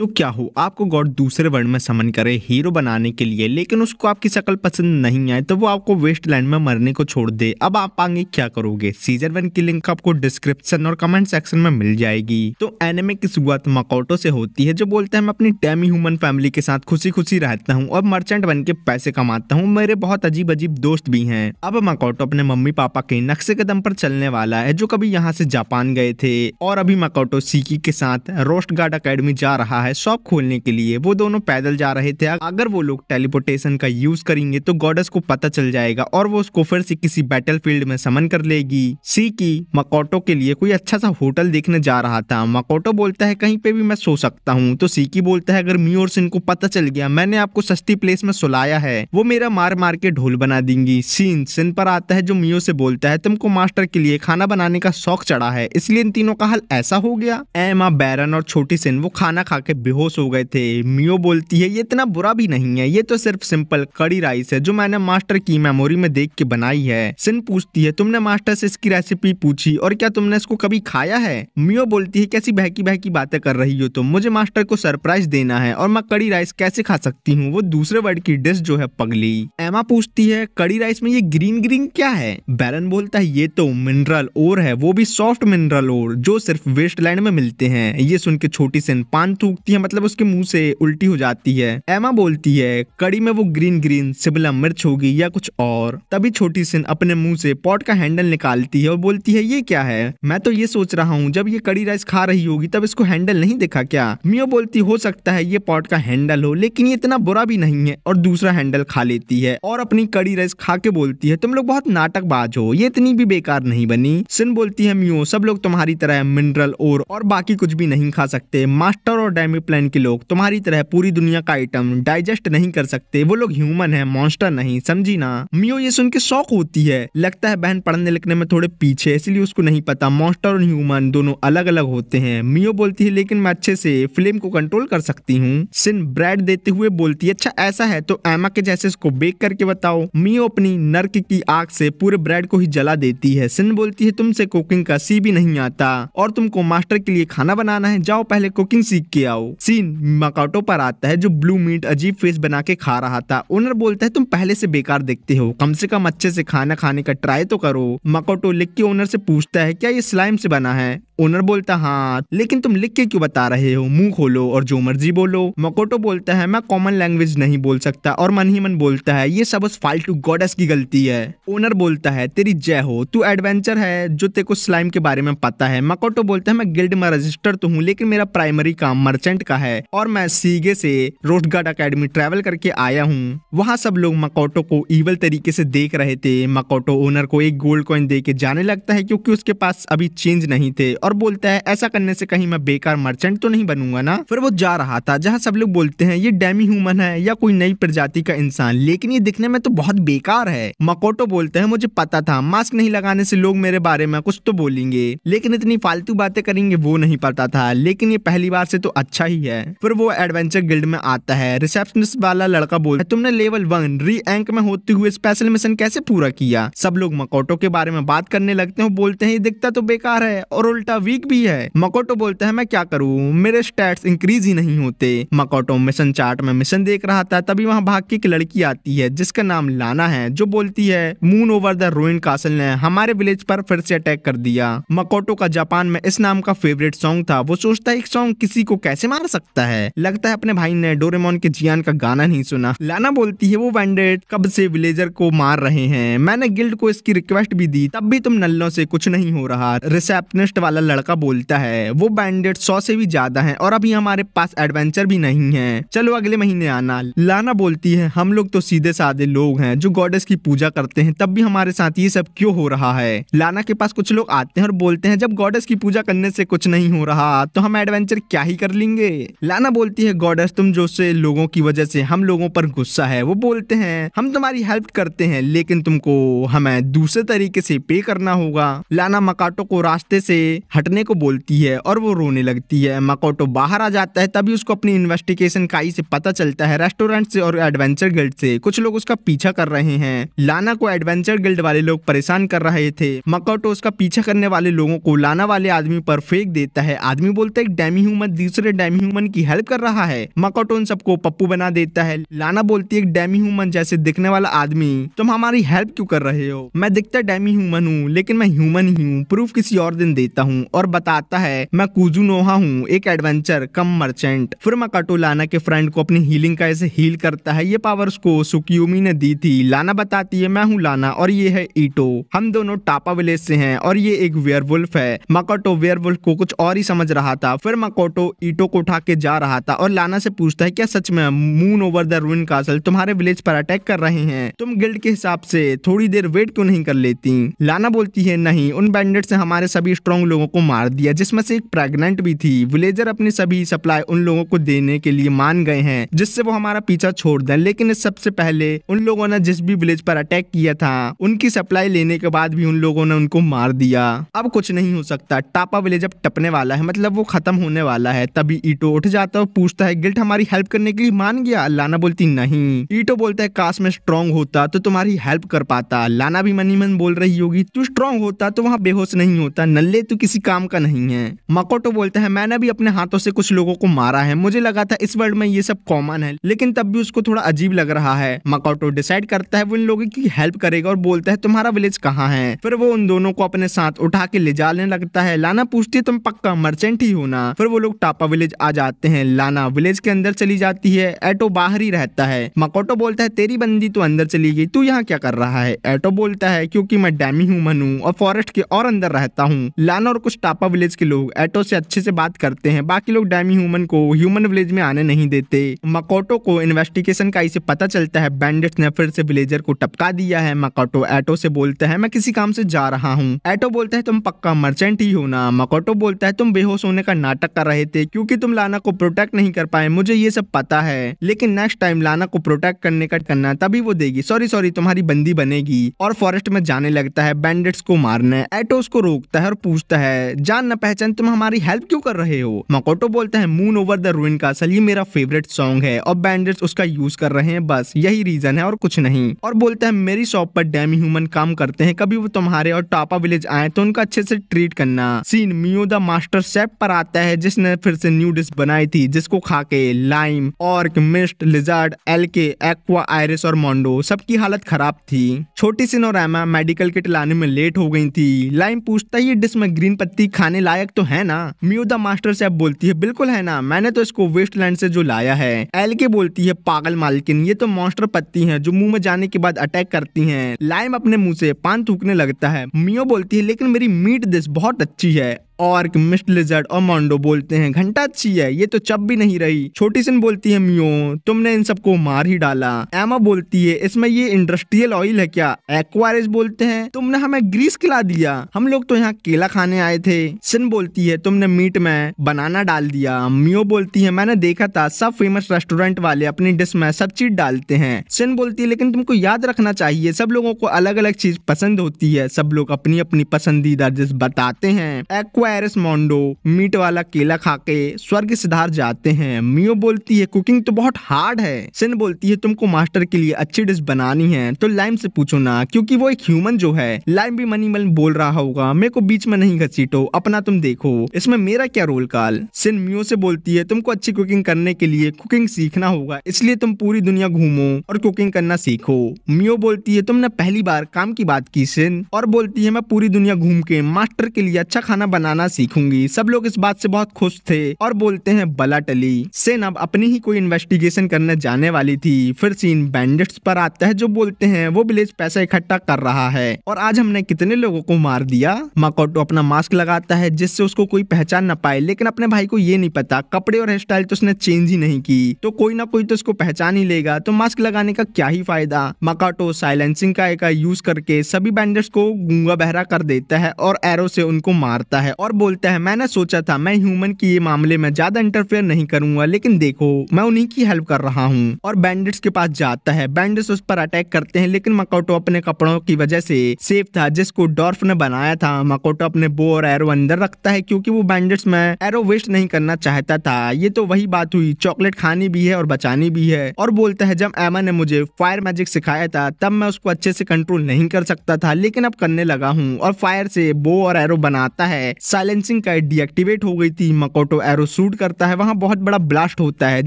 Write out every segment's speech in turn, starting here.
तो क्या हो आपको गॉड दूसरे वर्ल्ड में समन करे हीरो बनाने के लिए लेकिन उसको आपकी शक्ल पसंद नहीं आए तो वो आपको वेस्ट लैंड में मरने को छोड़ दे अब आप आगे क्या करोगे सीजन वन की लिंक आपको डिस्क्रिप्शन और कमेंट सेक्शन में मिल जाएगी तो एनिमे की शुरुआत मकोटो से होती है जो बोलते हैं मैं अपनी टैमी ह्यूमन फैमिली के साथ खुशी खुशी रहता हूँ और मर्चेंट बन के पैसे कमाता हूँ मेरे बहुत अजीब अजीब दोस्त भी है अब मकोटो अपने मम्मी पापा के नक्शे कदम पर चलने वाला है जो कभी यहाँ से जापान गए थे और अभी मकोटो सीकी के साथ रोस्ट गार्ड अकेडमी जा रहा है है शॉप खोलने के लिए वो दोनों पैदल जा रहे थे अगर वो लोग टेलीपोर्टेशन का यूज करेंगे तो गॉडस को पता चल जाएगा और वो उसको फिर से किसी बैटल में समन कर लेगी सी की मकोटो के लिए कोई अच्छा सा होटल देखने जा रहा था मकोटो बोलता है कहीं पे भी मैं सो सकता हूँ तो सी की बोलता है अगर मी और सिंह को पता चल गया मैंने आपको सस्ती प्लेस में सुलाया है वो मेरा मार मार के ढोल बना देंगी सीन सिन पर आता है जो मियो से बोलता है तुमको मास्टर के लिए खाना बनाने का शौक चढ़ा है इसलिए इन तीनों का हल ऐसा हो गया एमा बैरन और छोटी सिन वो खाना खा के बेहोश हो गए थे मियो बोलती है ये इतना बुरा भी नहीं है ये तो सिर्फ सिंपल कड़ी राइस है जो मैंने मास्टर की मेमोरी में देख के बनाई है सिन पूछती है तुमने मास्टर से इसकी रेसिपी पूछी और क्या तुमने इसको कभी खाया है मियो बोलती है कैसी बहकी बहकी बातें कर रही हो तुम मुझे मास्टर को सरप्राइज देना है और मैं कड़ी राइस कैसे खा सकती हूँ वो दूसरे वर्ड की डिश जो है पगली एमा पूछती है कड़ी राइस में ये ग्रीन ग्रीन क्या है बैरन बोलता है ये तो मिनरल ओर है वो भी सॉफ्ट मिनरल ओर जो सिर्फ वेस्ट लैंड में मिलते हैं ये सुन के छोटी सिन पान थूक उगती है मतलब उसके मुंह से उल्टी हो जाती है एमा बोलती है कड़ी में वो ग्रीन ग्रीन शिमला मिर्च होगी या कुछ और तभी छोटी सिंह अपने मुंह से पॉट का हैंडल निकालती है और बोलती है ये क्या है मैं तो ये सोच रहा हूँ जब ये कड़ी राइस खा रही होगी तब इसको हैंडल नहीं देखा क्या मियो बोलती हो सकता है ये पॉट का हैंडल हो लेकिन ये इतना बुरा भी नहीं है और दूसरा हैंडल खा लेती है और अपनी कड़ी राइस खा के बोलती है तुम लोग बहुत नाटकबाज हो ये इतनी भी बेकार नहीं बनी सिंह बोलती है मियो सब लोग तुम्हारी तरह मिनरल और, और बाकी कुछ भी नहीं खा सकते मास्टर और डैम टाइमिंग प्लान के लोग तुम्हारी तरह पूरी दुनिया का आइटम डाइजेस्ट नहीं कर सकते वो लोग ह्यूमन है मॉन्स्टर नहीं समझी ना मियो ये सुन के शौक होती है लगता है बहन पढ़ने लिखने में थोड़े पीछे इसलिए उसको नहीं पता मॉन्स्टर और ह्यूमन दोनों अलग अलग होते हैं मियो बोलती है लेकिन मैं अच्छे से फिल्म को कंट्रोल कर सकती हूँ सिन ब्रेड देते हुए बोलती है अच्छा ऐसा है तो एमा के जैसे इसको बेक करके बताओ मियो अपनी नर्क की आग से पूरे ब्रेड को ही जला देती है सिन बोलती है तुमसे कुकिंग का सी भी नहीं आता और तुमको मास्टर के लिए खाना बनाना है जाओ पहले कुकिंग सीख के आओ जाओ सीन मकाटो पर आता है जो ब्लू मीट अजीब फेस बना के खा रहा था ओनर बोलता है तुम पहले से बेकार देखते हो कम से कम अच्छे से खाना खाने का ट्राई तो करो मकोटो लिख के ओनर से पूछता है क्या ये स्लाइम से बना है ओनर बोलता हाँ लेकिन तुम लिख के क्यों बता रहे हो मुंह खोलो और जो मर्जी बोलो मकोटो बोलता है मैं कॉमन लैंग्वेज नहीं बोल सकता और मन ही मन बोलता है ये सब उस फालतू गॉडेस की गलती है ओनर बोलता है तेरी जय हो तू एडवेंचर है जो तेरे को स्लाइम के बारे में पता है मकोटो बोलता है मैं गिल्ड में रजिस्टर तो हूँ लेकिन मेरा प्राइमरी काम मर्चेंट का है और मैं सीगे से रोडगार्ड अकेडमी ट्रेवल करके आया हूँ वहाँ सब लोग मकोटो को इवल तरीके से देख रहे थे मकोटो ओनर को एक गोल्ड कॉइन दे के जाने लगता है क्योंकि उसके पास अभी चेंज नहीं थे और और बोलता है ऐसा करने से कहीं मैं बेकार मर्चेंट तो नहीं बनूंगा ना फिर वो जा रहा था जहाँ सब लोग बोलते हैं ये डेमी ह्यूमन है या कोई नई प्रजाति का इंसान लेकिन ये दिखने में तो बहुत बेकार है मकोटो बोलते हैं मुझे पता था मास्क नहीं लगाने से लोग मेरे बारे में कुछ तो बोलेंगे लेकिन इतनी फालतू बातें करेंगे वो नहीं पता था लेकिन ये पहली बार से तो अच्छा ही है फिर वो एडवेंचर गिल्ड में आता है रिसेप्शनिस्ट वाला लड़का बोलता है तुमने लेवल वन री एंक में होते हुए स्पेशल मिशन कैसे पूरा किया सब लोग मकोटो के बारे में बात करने लगते हैं बोलते हैं ये दिखता तो बेकार है और उल्टा वीक भी है मकोटो बोलते हैं मैं क्या करूँ मेरे स्टैट्स इंक्रीज ही नहीं होते मकोटो मिशन चार्ट में मिशन देख रहा था तभी वहाँ भाग की एक लड़की आती है जिसका नाम लाना है जो बोलती है moon over the ruin castle ने हमारे विलेज पर फिर से अटैक कर दिया मकोटो का जापान में इस नाम का फेवरेट सॉन्ग था वो सोचता है एक सॉन्ग किसी को कैसे मार सकता है लगता है अपने भाई ने डोरेमोन के जियान का गाना नहीं सुना लाना बोलती है वो बैंडेड कब से विलेजर को मार रहे हैं मैंने गिल्ड को इसकी रिक्वेस्ट भी दी तब भी तुम नल्लों से कुछ नहीं हो रहा रिसेप्शनिस्ट वाला लड़का बोलता है वो बैंडेड सौ से भी ज्यादा है और अभी हमारे पास एडवेंचर भी नहीं है चलो अगले महीने आना लाना बोलती है हम लोग तो सीधे साधे लोग हैं जो गॉडेस की पूजा करते हैं तब भी हमारे साथ ये सब क्यों हो रहा है लाना के पास कुछ लोग आते हैं और बोलते हैं जब गॉडेस की पूजा करने से कुछ नहीं हो रहा तो हम एडवेंचर क्या ही कर लेंगे लाना बोलती है गॉडेस तुम जो से लोगों की वजह से हम लोगों पर गुस्सा है वो बोलते हैं हम तुम्हारी हेल्प करते हैं लेकिन तुमको हमें दूसरे तरीके से पे करना होगा लाना मकाटो को रास्ते से हटने को बोलती है और वो रोने लगती है मकोटो बाहर आ जाता है तभी उसको अपनी इन्वेस्टिगेशन काई से पता चलता है रेस्टोरेंट से और एडवेंचर गिल्ड से कुछ लोग उसका पीछा कर रहे हैं लाना को एडवेंचर गिल्ड वाले लोग परेशान कर रहे थे मकोटो उसका पीछा करने वाले लोगों को लाना वाले आदमी पर फेंक देता है आदमी बोलता है डैमी ह्यूमन दूसरे डैमी ह्यूमन की हेल्प कर रहा है मकोटो उन सबको पप्पू बना देता है लाना बोलती है डैमी ह्यूमन जैसे दिखने वाला आदमी तुम हमारी हेल्प क्यों कर रहे हो मैं दिखता डैमी ह्यूमन हूँ लेकिन मैं ह्यूमन ही हूँ प्रूफ किसी और दिन देता हूँ हूँ और बताता है मैं नोहा हूँ एक एडवेंचर कम मर्चेंट फिर मकाटो लाना के फ्रेंड को अपनी हीलिंग का ऐसे हील करता है ये पावर्स को सुकियोमी ने दी थी लाना बताती है मैं हूँ लाना और ये है ईटो हम दोनों टापा विलेज से है और ये एक वेयर है मकोटो वेयर को कुछ और ही समझ रहा था फिर मकोटो ईटो को उठा के जा रहा था और लाना से पूछता है क्या सच में moon over the ruin castle तुम्हारे विलेज पर अटैक कर रहे हैं तुम गिल्ड के हिसाब से थोड़ी देर वेट क्यों नहीं कर लेती लाना बोलती है नहीं उन बैंडेड से हमारे सभी स्ट्रॉन्ग लोगों लोगों को मार दिया जिसमें से एक प्रेग्नेंट भी थी विलेजर अपनी सभी सप्लाई उन लोगों को देने के लिए मान गए हैं जिससे वो हमारा पीछा छोड़ दें लेकिन इस सबसे पहले उन लोगों ने जिस भी विलेज पर अटैक किया था उनकी सप्लाई लेने के बाद भी उन लोगों ने उनको मार दिया अब कुछ नहीं हो सकता टापा विलेज अब टपने वाला है मतलब वो खत्म होने वाला है तभी ईटो उठ जाता है पूछता है गिल्ट हमारी हेल्प करने के लिए मान गया लाना बोलती नहीं ईटो बोलता है काश में स्ट्रांग होता तो तुम्हारी हेल्प कर पाता लाना भी मनी मन बोल रही होगी तू स्ट्रांग होता तो वहाँ बेहोश नहीं होता नल्ले तू किसी किसी काम का नहीं है मकोटो तो बोलता है मैंने भी अपने हाथों से कुछ लोगों को मारा है मुझे लगा था इस वर्ल्ड में ये सब कॉमन है लेकिन तब भी उसको थोड़ा अजीब लग रहा है मकोटो तो डिसाइड करता है वो इन लोगों की हेल्प करेगा और बोलता है तुम्हारा विलेज कहाँ है फिर वो उन दोनों को अपने साथ उठा के ले जाने लगता है लाना पूछती है तुम पक्का मर्चेंट ही हो ना फिर वो लोग टापा विलेज आ जाते हैं लाना विलेज के अंदर चली जाती है एटो बाहर ही रहता है मकोटो तो बोलता है तेरी बंदी तो अंदर चली गई तू यहाँ क्या कर रहा है एटो बोलता है क्योंकि मैं डैमी हूँ मनु और फॉरेस्ट के और अंदर रहता हूँ लाना और कुछ कुछ टापा विलेज के लोग एटो से अच्छे से बात करते हैं बाकी लोग डैमी ह्यूमन को ह्यूमन विलेज में आने नहीं देते मकोटो को इन्वेस्टिगेशन का इसे पता चलता है बैंडिट्स ने फिर से विलेजर को टपका दिया है मकोटो एटो से बोलता है मैं किसी काम से जा रहा हूँ एटो बोलता है तुम पक्का मर्चेंट ही हो ना मकोटो बोलता है तुम बेहोश होने का नाटक कर रहे थे क्योंकि तुम लाना को प्रोटेक्ट नहीं कर पाए मुझे ये सब पता है लेकिन नेक्स्ट टाइम लाना को प्रोटेक्ट करने का करना तभी वो देगी सॉरी सॉरी तुम्हारी बंदी बनेगी और फॉरेस्ट में जाने लगता है बैंडिट्स को मारने एटो उसको रोकता है और पूछता है जान न पहचान तुम हमारी हेल्प क्यों कर रहे हो मकोटो बोलते हैं moon over the ruin castle ये मेरा फेवरेट सॉन्ग है और बैंडेड उसका यूज कर रहे हैं बस यही रीजन है और कुछ नहीं और बोलते हैं मेरी शॉप पर डेमी ह्यूमन काम करते हैं कभी वो तुम्हारे और टापा विलेज आए तो उनका अच्छे से ट्रीट करना scene Mio the master chef पर आता है जिसने फिर से न्यू डिश बनाई थी जिसको खाके लाइम और मिस्ट लिजार्ड एल के एक्वा आयरिस और मोन्डो सबकी हालत खराब थी छोटी सिनोरामा मेडिकल किट लाने में लेट हो गई थी लाइम पूछता है ये डिश में ग्रीन पत्ते पत्ती खाने लायक तो है ना म्यू द मास्टर से बोलती है बिल्कुल है ना मैंने तो इसको वेस्टलैंड से जो लाया है एल के बोलती है पागल मालकिन ये तो मॉन्स्टर पत्ती है जो मुंह में जाने के बाद अटैक करती है लाइम अपने मुंह से पान थूकने लगता है मियो बोलती है लेकिन मेरी मीट दिस बहुत अच्छी है ऑर्क मिस्ट लिजर्ड और मोन्डो बोलते हैं घंटा अच्छी है ये तो चप भी नहीं रही छोटी सिन बोलती है मियो तुमने इन सबको मार ही डाला एमा बोलती है इसमें ये इंडस्ट्रियल ऑयल है क्या एक्वारिस बोलते हैं तुमने हमें ग्रीस खिला दिया हम लोग तो यहाँ केला खाने आए थे सिन बोलती है तुमने मीट में बनाना डाल दिया मियो बोलती है मैंने देखा था सब फेमस रेस्टोरेंट वाले अपनी डिश में सब चीज डालते हैं सिन बोलती है लेकिन तुमको याद रखना चाहिए सब लोगों को अलग अलग चीज पसंद होती है सब लोग अपनी अपनी पसंदीदा डिश बताते हैं एक्वा पैरिस मोंडो मीट वाला केला खा के स्वर्ग सिधार जाते हैं मियो बोलती है कुकिंग तो बहुत हार्ड है सिन बोलती है तुमको मास्टर के लिए अच्छी डिश बनानी है तो लाइम से पूछो ना क्योंकि वो एक ह्यूमन जो है लाइम भी मनी मन बोल रहा होगा मेरे को बीच में नहीं घसीटो अपना तुम देखो इसमें मेरा क्या रोल काल सिन मियो से बोलती है तुमको अच्छी कुकिंग करने के लिए कुकिंग सीखना होगा इसलिए तुम पूरी दुनिया घूमो और कुकिंग करना सीखो मियो बोलती है तुमने पहली बार काम की बात की सिन और बोलती है मैं पूरी दुनिया घूम के मास्टर के लिए अच्छा खाना बनाना बनाना सीखूंगी सब लोग इस बात से बहुत खुश थे और बोलते हैं बला टली सेन अब अपनी ही कोई इन्वेस्टिगेशन करने जाने वाली थी फिर सीन बैंडिट्स पर आता है जो बोलते हैं वो विलेज पैसा इकट्ठा कर रहा है और आज हमने कितने लोगों को मार दिया माकोटो अपना मास्क लगाता है जिससे उसको कोई पहचान न पाए लेकिन अपने भाई को ये नहीं पता कपड़े और हेयर स्टाइल तो उसने चेंज ही नहीं की तो कोई ना कोई तो उसको पहचान ही लेगा तो मास्क लगाने का क्या ही फायदा मकाटो साइलेंसिंग का, एक यूज करके सभी बैंडर्स को गूंगा बहरा कर देता है और एरो से उनको मारता है और और बोलता है मैंने सोचा था मैं ह्यूमन की ये मामले में ज्यादा इंटरफेयर नहीं करूंगा लेकिन देखो मैं उन्हीं की हेल्प कर रहा हूँ और बैंडिट्स के पास जाता है बैंडिट्स उस पर अटैक करते हैं लेकिन मकोटो अपने कपड़ों की वजह से सेफ था जिसको डॉर्फ ने बनाया था मकोटो अपने बो और एरो अंदर रखता है क्योंकि वो बैंडिट्स में एरो वेस्ट नहीं करना चाहता था ये तो वही बात हुई चॉकलेट खानी भी है और बचानी भी है और बोलता है जब एमा ने मुझे फायर मैजिक सिखाया था तब मैं उसको अच्छे से कंट्रोल नहीं कर सकता था लेकिन अब करने लगा हूँ और फायर से बो और एरो बनाता है साइलेंसिंग का डीएक्टिवेट हो गई थी मकोटो एरो शूट करता है वहाँ बहुत बड़ा ब्लास्ट होता है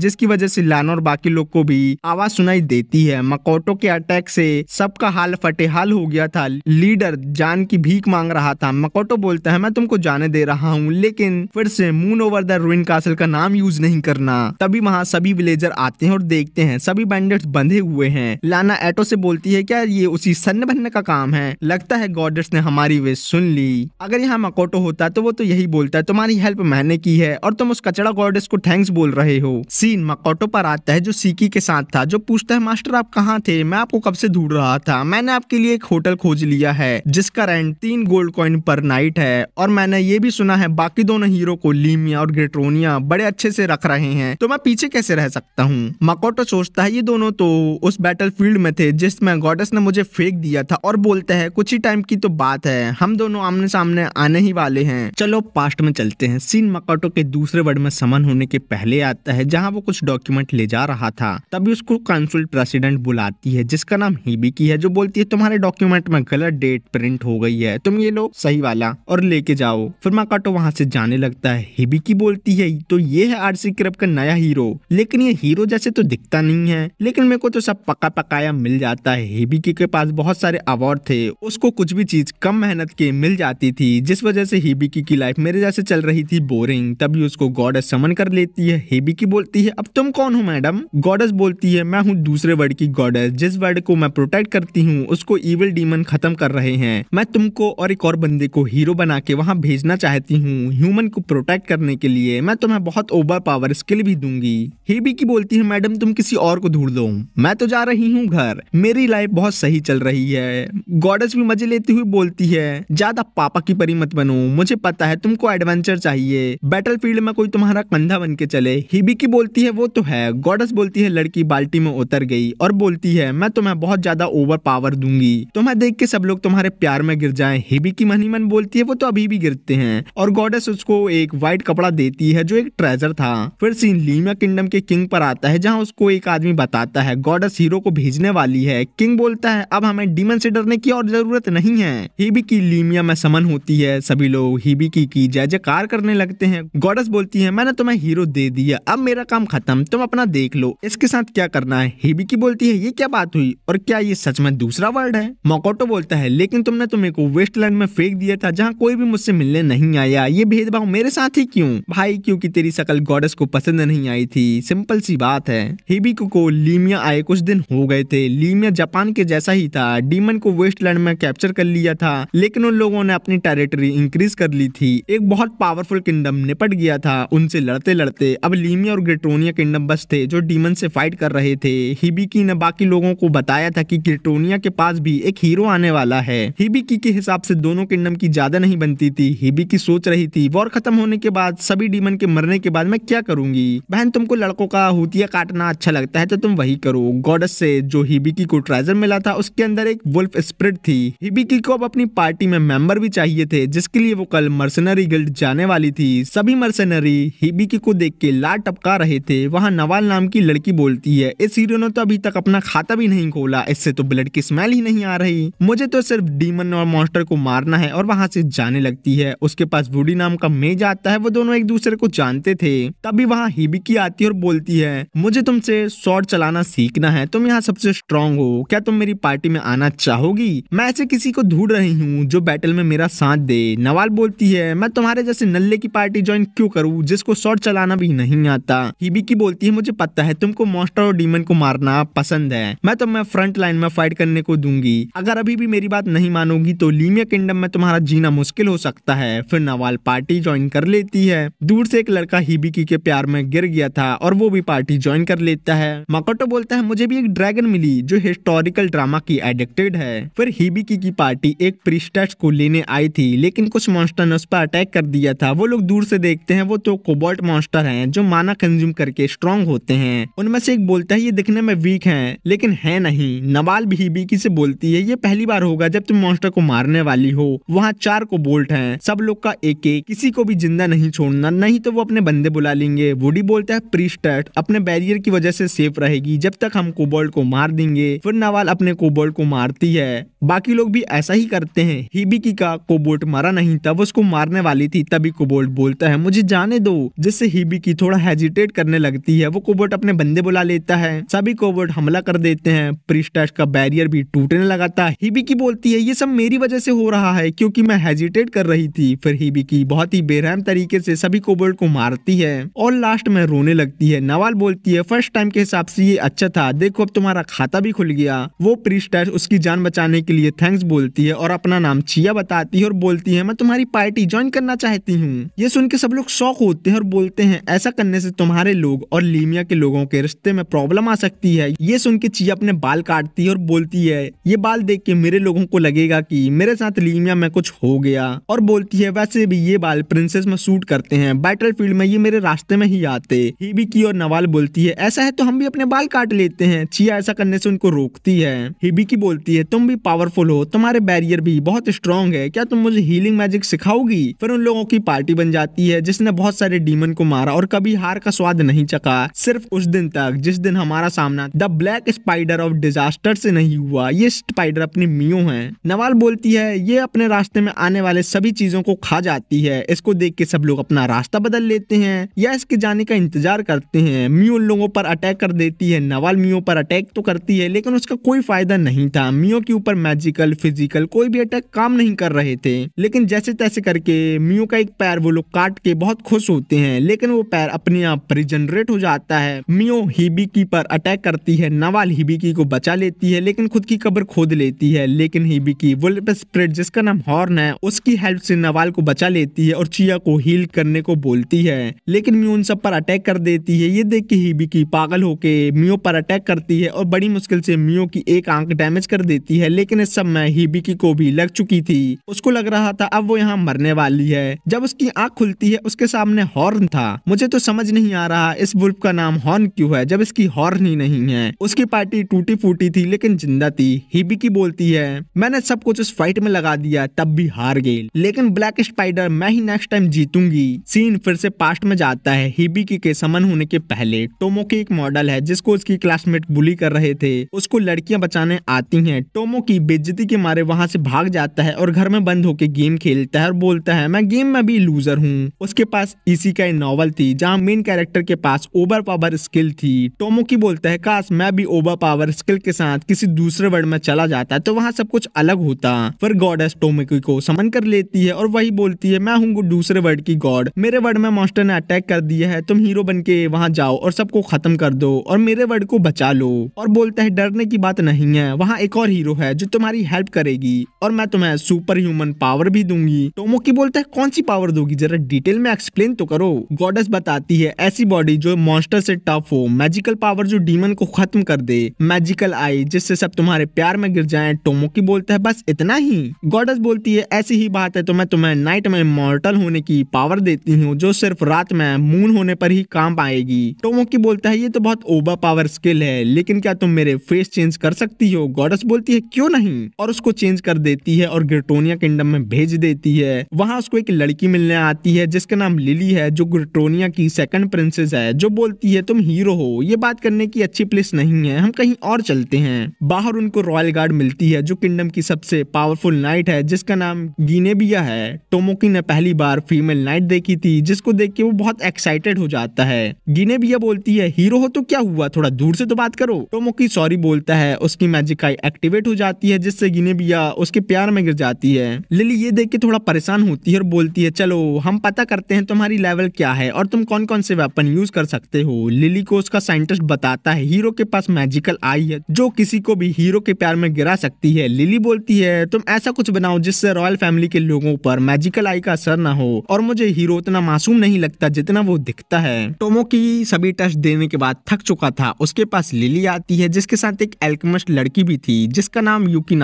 जिसकी वजह से लान और बाकी लोग को भी आवाज सुनाई देती है मकोटो के अटैक से सबका हाल फटेहाल हो गया था लीडर जान की भीख मांग रहा था मकोटो बोलता है मैं तुमको जाने दे रहा हूँ लेकिन फिर से moon over the ruin castle का नाम यूज नहीं करना तभी वहाँ सभी विलेजर आते हैं और देखते हैं सभी बैंडेड बंधे हुए हैं लाना एटो से बोलती है क्या ये उसी सन्न बनने का काम है लगता है गॉडेट्स ने हमारी वे सुन ली अगर यहाँ मकोटो होता तो वो तो यही बोलता है तुम्हारी हेल्प मैंने की है और तुम उस कचड़ा गॉडेस को थैंक्स बोल रहे हो सीन मकोटो पर आता है जो सीकी के साथ था जो पूछता है मास्टर आप कहाँ थे मैं आपको कब से ढूंढ रहा था मैंने आपके लिए एक होटल खोज लिया है जिसका रेंट तीन गोल्ड कॉइन पर नाइट है और मैंने ये भी सुना है बाकी दोनों हीरो को लीमिया और ग्रेट्रोनिया बड़े अच्छे से रख रहे हैं तो मैं पीछे कैसे रह सकता हूँ मकोटो सोचता है ये दोनों तो उस बैटल फील्ड में थे जिसमें गॉडेस ने मुझे फेंक दिया था और बोलते हैं कुछ ही टाइम की तो बात है हम दोनों आमने सामने आने ही वाले हैं हैं चलो पास्ट में चलते हैं सीन मकाटो के दूसरे वर्ड में समन होने के पहले आता है जहाँ वो कुछ डॉक्यूमेंट ले जा रहा था तभी उसको कंसुल प्रेसिडेंट बुलाती है जिसका नाम हिबिकी है जो बोलती है तुम्हारे डॉक्यूमेंट में गलत डेट प्रिंट हो गई है तुम ये लो सही वाला और लेके जाओ फिर मकाटो वहाँ से जाने लगता है हिबिकी बोलती है तो ये है आर सी का नया हीरो लेकिन ये हीरो जैसे तो दिखता नहीं है लेकिन मेरे को तो सब पका पकाया मिल जाता है हिबिकी के पास बहुत सारे अवार्ड थे उसको कुछ भी चीज कम मेहनत के मिल जाती थी जिस वजह से हिबिकी हेबिकी की लाइफ मेरे जैसे चल रही थी बोरिंग तभी उसको गॉडस समन कर लेती है हेबिकी बोलती है अब तुम कौन हो मैडम गॉडस बोलती है मैं हूँ दूसरे वर्ड की गॉडस जिस वर्ड को मैं प्रोटेक्ट करती हूँ उसको इविल डीमन खत्म कर रहे हैं मैं तुमको और एक और बंदे को हीरो बना के वहाँ भेजना चाहती हूँ ह्यूमन को प्रोटेक्ट करने के लिए मैं तुम्हें बहुत ओवर पावर स्किल भी दूंगी हिबिकी बोलती है मैडम तुम किसी और को ढूंढ दो मैं तो जा रही हूँ घर मेरी लाइफ बहुत सही चल रही है गॉडस भी मजे लेती हुई बोलती है ज्यादा पापा की परी मत बनो मुझे पता है तुमको एडवेंचर चाहिए बैटल फील्ड में कोई तुम्हारा कंधा बन के चले हिबिकी बोलती है वो तो है गॉडस बोलती है लड़की बाल्टी में उतर गई और बोलती है मैं तुम्हें बहुत ज्यादा ओवर पावर दूंगी तुम्हें तो देख के सब लोग तुम्हारे प्यार में गिर जाए हिबिकी मन मन बोलती है वो तो अभी भी गिरते हैं और गॉडस उसको एक व्हाइट कपड़ा देती है जो एक ट्रेजर था फिर सीन लीमा किंगडम के किंग पर आता है जहाँ उसको एक आदमी बताता है गॉडस हीरो को भेजने वाली है किंग बोलता है अब हमें डीमन से डरने की और जरूरत नहीं है हिबिकी लीमिया में समन होती है सभी लोग फीबी की की जय जयकार करने लगते हैं गॉडस बोलती है मैंने तुम्हें हीरो दे दिया अब मेरा काम खत्म तुम अपना देख लो इसके साथ क्या करना है हीबी की बोलती है ये क्या बात हुई और क्या ये सच में दूसरा वर्ल्ड है मोकोटो बोलता है लेकिन तुमने तुम्हें को वेस्टलैंड में फेंक दिया था जहाँ कोई भी मुझसे मिलने नहीं आया ये भेदभाव मेरे साथ ही क्यूँ भाई क्यूँकी तेरी शकल गॉडस को पसंद नहीं आई थी सिंपल सी बात है हिबी को लीमिया आए कुछ दिन हो गए थे लीमिया जापान के जैसा ही था डीमन को वेस्टलैंड में कैप्चर कर लिया था लेकिन उन लोगों ने अपनी टेरिटरी इंक्रीज कर ली मिली थी एक बहुत पावरफुल किंगडम निपट गया था उनसे लड़ते लड़ते अब लीमिया और ग्रेटोनिया किंगडम बस थे जो डीमन से फाइट कर रहे थे हिबिकी ने बाकी लोगों को बताया था कि ग्रेटोनिया के पास भी एक हीरो आने वाला है हिबिकी के हिसाब से दोनों किंगडम की ज्यादा नहीं बनती थी हिबिकी सोच रही थी वॉर खत्म होने के बाद सभी डीमन के मरने के बाद मैं क्या करूंगी बहन तुमको लड़कों का हुतिया काटना अच्छा लगता है तो तुम वही करो गॉडस से जो हिबिकी को ट्रेजर मिला था उसके अंदर एक वुल्फ स्प्रिट थी हिबिकी को अब अपनी पार्टी में मेंबर भी चाहिए थे जिसके लिए वो कल मर्सनरी गिल्ड जाने वाली थी सभी मर्सनरी हिबिकी को देख के ला टपका रहे थे वहाँ नवाल नाम की लड़की बोलती है इस हीरो ने तो अभी तक अपना खाता भी नहीं खोला इससे तो ब्लड की स्मेल ही नहीं आ रही मुझे तो सिर्फ डीमन और मॉन्स्टर को मारना है और वहाँ से जाने लगती है उसके पास बूढ़ी नाम का मेज आता है वो दोनों एक दूसरे को जानते थे तभी वहाँ हिबिकी आती है और बोलती है मुझे तुमसे शॉर्ट चलाना सीखना है तुम यहाँ सबसे स्ट्रांग हो क्या तुम मेरी पार्टी में आना चाहोगी मैं ऐसे किसी को ढूंढ रही हूँ जो बैटल में मेरा साथ दे नवाल बोल बोलती है मैं तुम्हारे जैसे नल्ले की पार्टी ज्वाइन क्यों करूँ जिसको शॉर्ट चलाना भी नहीं आता हिबी की बोलती है मुझे पता है तुमको मॉन्स्टर और डीमन को मारना पसंद है मैं तो मैं फ्रंट लाइन में फाइट करने को दूंगी अगर अभी भी मेरी बात नहीं मानोगी तो लीमिया किंगडम में तुम्हारा जीना मुश्किल हो सकता है फिर नवाल पार्टी ज्वाइन कर लेती है दूर से एक लड़का हिबी के प्यार में गिर गया था और वो भी पार्टी ज्वाइन कर लेता है मकोटो बोलता है मुझे भी एक ड्रैगन मिली जो हिस्टोरिकल ड्रामा की एडिक्टेड है फिर हिबी की पार्टी एक प्रिस्टेस को लेने आई थी लेकिन कुछ मॉन्स्टर मॉन्स्टर ने उस पर अटैक कर दिया था वो लोग दूर से देखते हैं वो तो कोबोल्ट मॉन्स्टर हैं जो माना कंज्यूम करके स्ट्रॉन्ग होते हैं उनमें से एक बोलता है ये दिखने में वीक हैं लेकिन है नहीं नवाल भी बीकी से बोलती है ये पहली बार होगा जब तुम मॉन्स्टर को मारने वाली हो वहाँ चार कोबोल्ट है सब लोग का एक एक किसी को भी जिंदा नहीं छोड़ना नहीं तो वो अपने बंदे बुला लेंगे वुडी बोलता है प्रीस्टर्ट अपने बैरियर की वजह से सेफ रहेगी जब तक हम कोबोल्ट को मार देंगे फिर नवाल अपने कोबोल्ट को मारती है बाकी लोग भी ऐसा ही करते हैं हिबिकी का कोबोल्ट मारा नहीं था वो उसको मारने वाली थी तभी कुबोल्ट बोलता है मुझे जाने दो जिससे हीबी की थोड़ा हेजिटेट करने लगती है वो कुबोल्ट अपने बंदे बुला लेता है सभी कोबोल्ट हमला कर देते हैं प्रिस्टाश का बैरियर भी टूटने लगा था हीबी की बोलती है ये सब मेरी वजह से हो रहा है क्योंकि मैं हेजिटेट कर रही थी फिर हीबी की बहुत ही बेरहम तरीके से सभी कोबोल्ट को मारती है और लास्ट में रोने लगती है नवाल बोलती है फर्स्ट टाइम के हिसाब से ये अच्छा था देखो अब तुम्हारा खाता भी खुल गया वो प्रिस्टाश उसकी जान बचाने के लिए थैंक्स बोलती है और अपना नाम चिया बताती है और बोलती है मैं तुम्हारी पार्टी ज्वाइन करना चाहती हूँ ये सुन के सब लोग शौक होते हैं और बोलते हैं ऐसा करने से तुम्हारे लोग और लीमिया के लोगों के रिश्ते में प्रॉब्लम आ सकती है ये सुन के चिया अपने बाल काटती है और बोलती है ये बाल देख के मेरे लोगों को लगेगा की मेरे साथ लीमिया में कुछ हो गया और बोलती है वैसे भी ये बाल प्रिंसेस में सूट करते हैं बैटल फील्ड में ये मेरे रास्ते में ही आते हिबी की और नवाल बोलती है ऐसा है तो हम भी अपने बाल काट लेते हैं चिया ऐसा करने से उनको रोकती है हिबी की बोलती है तुम भी पावरफुल हो तुम्हारे बैरियर भी बहुत स्ट्रॉन्ग है क्या तुम मुझे हीलिंग मैजिक सिखाओ खाओगी फिर उन लोगों की पार्टी बन जाती है जिसने बहुत सारे डीमन को मारा और कभी हार का स्वाद नहीं चखा सिर्फ उस दिन तक जिस दिन हमारा सामना the black spider of disaster से नहीं हुआ ये स्पाइडर अपनी मियो है नवाल बोलती है ये अपने रास्ते में आने वाले सभी चीजों को खा जाती है इसको देख के सब लोग अपना रास्ता बदल लेते हैं या इसके जाने का इंतजार करते हैं मियो उन लोगों पर अटैक कर देती है नवाल मियो पर अटैक तो करती है लेकिन उसका कोई फायदा नहीं था मियो के ऊपर मैजिकल फिजिकल कोई भी अटैक काम नहीं कर रहे थे लेकिन जैसे तैसे करके मियो का एक पैर वो लोग काट के बहुत खुश होते हैं लेकिन वो पैर अपने आप पर रिजनरेट हो जाता है मियो हिबिकी पर अटैक करती है नवाल हिबिकी को बचा लेती है लेकिन खुद की कब्र खोद लेती है लेकिन हिबिकी वुल्प स्प्रिट जिसका नाम हॉर्न है उसकी हेल्प से नवाल को बचा लेती है और चिया को हील करने को बोलती है लेकिन मियो उन सब पर अटैक कर देती है ये देख के हिबिकी पागल होके मियो पर अटैक करती है और बड़ी मुश्किल से मियो की एक आंख डैमेज कर देती है लेकिन इस समय हिबिकी को भी लग चुकी थी उसको लग रहा था अब वो यहाँ मरने वाली है जब उसकी आँख खुलती है उसके सामने हॉर्न था मुझे तो समझ नहीं आ रहा इस बुल्ब का नाम हॉर्न क्यूँ है जब इसकी हॉर्न ही नहीं है उसकी पार्टी टूटी फूटी थी लेकिन जिंदा थी हिबी की बोलती है मैंने सब कुछ उस फाइट में लगा दिया तब भी हार गई लेकिन ब्लैक स्पाइडर मैं ही नेक्स्ट टाइम जीतूंगी सीन फिर से पास्ट में जाता है की के समन होने के पहले टोमो की एक मॉडल है जिसको उसकी क्लासमेट बुली कर रहे थे उसको लड़कियां बचाने आती हैं टोमो की बेज्जती के मारे वहां से भाग जाता है और घर में बंद होकर गेम खेलता है और बोलता है मैं गेम में भी लूजर हूँ उसके पास इसी का नॉवल थी जहाँ मेन कैरेक्टर के पास ओवर पावर स्किल थी टोमोकी बोलता है काश मैं भी ओवर पावर स्किल के साथ किसी दूसरे वर्ल्ड में चला जाता तो वहाँ सब कुछ अलग होता फिर गॉडेस टोमोकी को समन कर लेती है और वही बोलती है मैं हूँ दूसरे वर्ल्ड की गॉड मेरे वर्ल्ड में मॉन्स्टर ने अटैक कर दिया है तुम हीरो बन के वहाँ जाओ और सबको खत्म कर दो और मेरे वर्ल्ड को बचा लो और बोलता है डरने की बात नहीं है वहाँ एक और हीरो है जो तुम्हारी हेल्प करेगी और मैं तुम्हें सुपर ह्यूमन पावर भी दूंगी टोमो मोकी बोलता है कौन सी पावर दोगी जरा डिटेल में एक्सप्लेन तो करो गॉडस बताती है ऐसी बॉडी जो मॉन्स्टर से टफ हो मैजिकल पावर जो डीमन को खत्म कर दे मैजिकल आई जिससे सब तुम्हारे प्यार में गिर जाए तो मोकी बोलता है बस इतना ही गॉडस बोलती है ऐसी ही बात है तो मैं तुम्हें नाइट में मॉर्टल होने की पावर देती हूँ जो सिर्फ रात में मून होने पर ही काम पाएगी टोमोकी तो बोलता है ये तो बहुत ओबा पावर स्किल है लेकिन क्या तुम मेरे फेस चेंज कर सकती हो गॉडस बोलती है क्यों नहीं और उसको चेंज कर देती है और गिरटोनिया किंगडम में भेज देती है है वहाँ उसको एक लड़की मिलने आती है जिसका नाम लिली है जो ग्रिटोनिया की सेकंड प्रिंसेस है जो बोलती है तुम हीरो हो ये बात करने की अच्छी प्लेस नहीं है हम कहीं और चलते हैं बाहर उनको रॉयल गार्ड मिलती है जो किंगडम की सबसे पावरफुल नाइट है जिसका नाम गिनेबिया है टोमोकी ने पहली बार फीमेल नाइट देखी थी जिसको देख के वो बहुत एक्साइटेड हो जाता है गिनेबिया बोलती है हीरो हो तो क्या हुआ थोड़ा दूर से तो बात करो टोमोकी सॉरी बोलता है उसकी मैजिक आई एक्टिवेट हो जाती है जिससे गिनेबिया उसके प्यार में गिर जाती है लिली ये देख के थोड़ा परेशान होती है और बोलती है चलो हम पता करते हैं तुम्हारी लेवल क्या है और तुम कौन कौन से वेपन यूज कर सकते हो लिली को उसका साइंटिस्ट बताता है हीरो के पास मैजिकल आई है जो किसी को भी हीरो के प्यार में गिरा सकती है लिली बोलती है तुम ऐसा कुछ बनाओ जिससे रॉयल फैमिली के लोगों पर मैजिकल आई का असर ना हो और मुझे हीरो उतना मासूम नहीं लगता जितना वो दिखता है टोमो की सभी टेस्ट देने के बाद थक चुका था उसके पास लिली आती है जिसके साथ एक एल्कमिस्ट लड़की भी थी जिसका नाम यूकी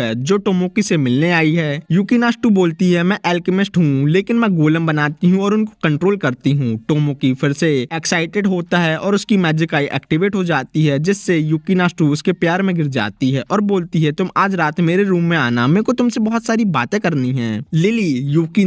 है जो टोमोकी से मिलने आई है यूकी नास्टू बोलती है मैं एल्केमिस्ट हूँ लेकिन मैं गोलम बनाती हूँ और उनको कंट्रोल करती हूँ टोमो की फिर से एक्साइटेड होता है और उसकी मैजिक आई एक्टिवेट हो जाती है जिससे युकिना उसके प्यार में गिर जाती है और बोलती है तुम आज रात मेरे रूम में आना मेरे को तुमसे बहुत सारी बातें करनी है लिली युकी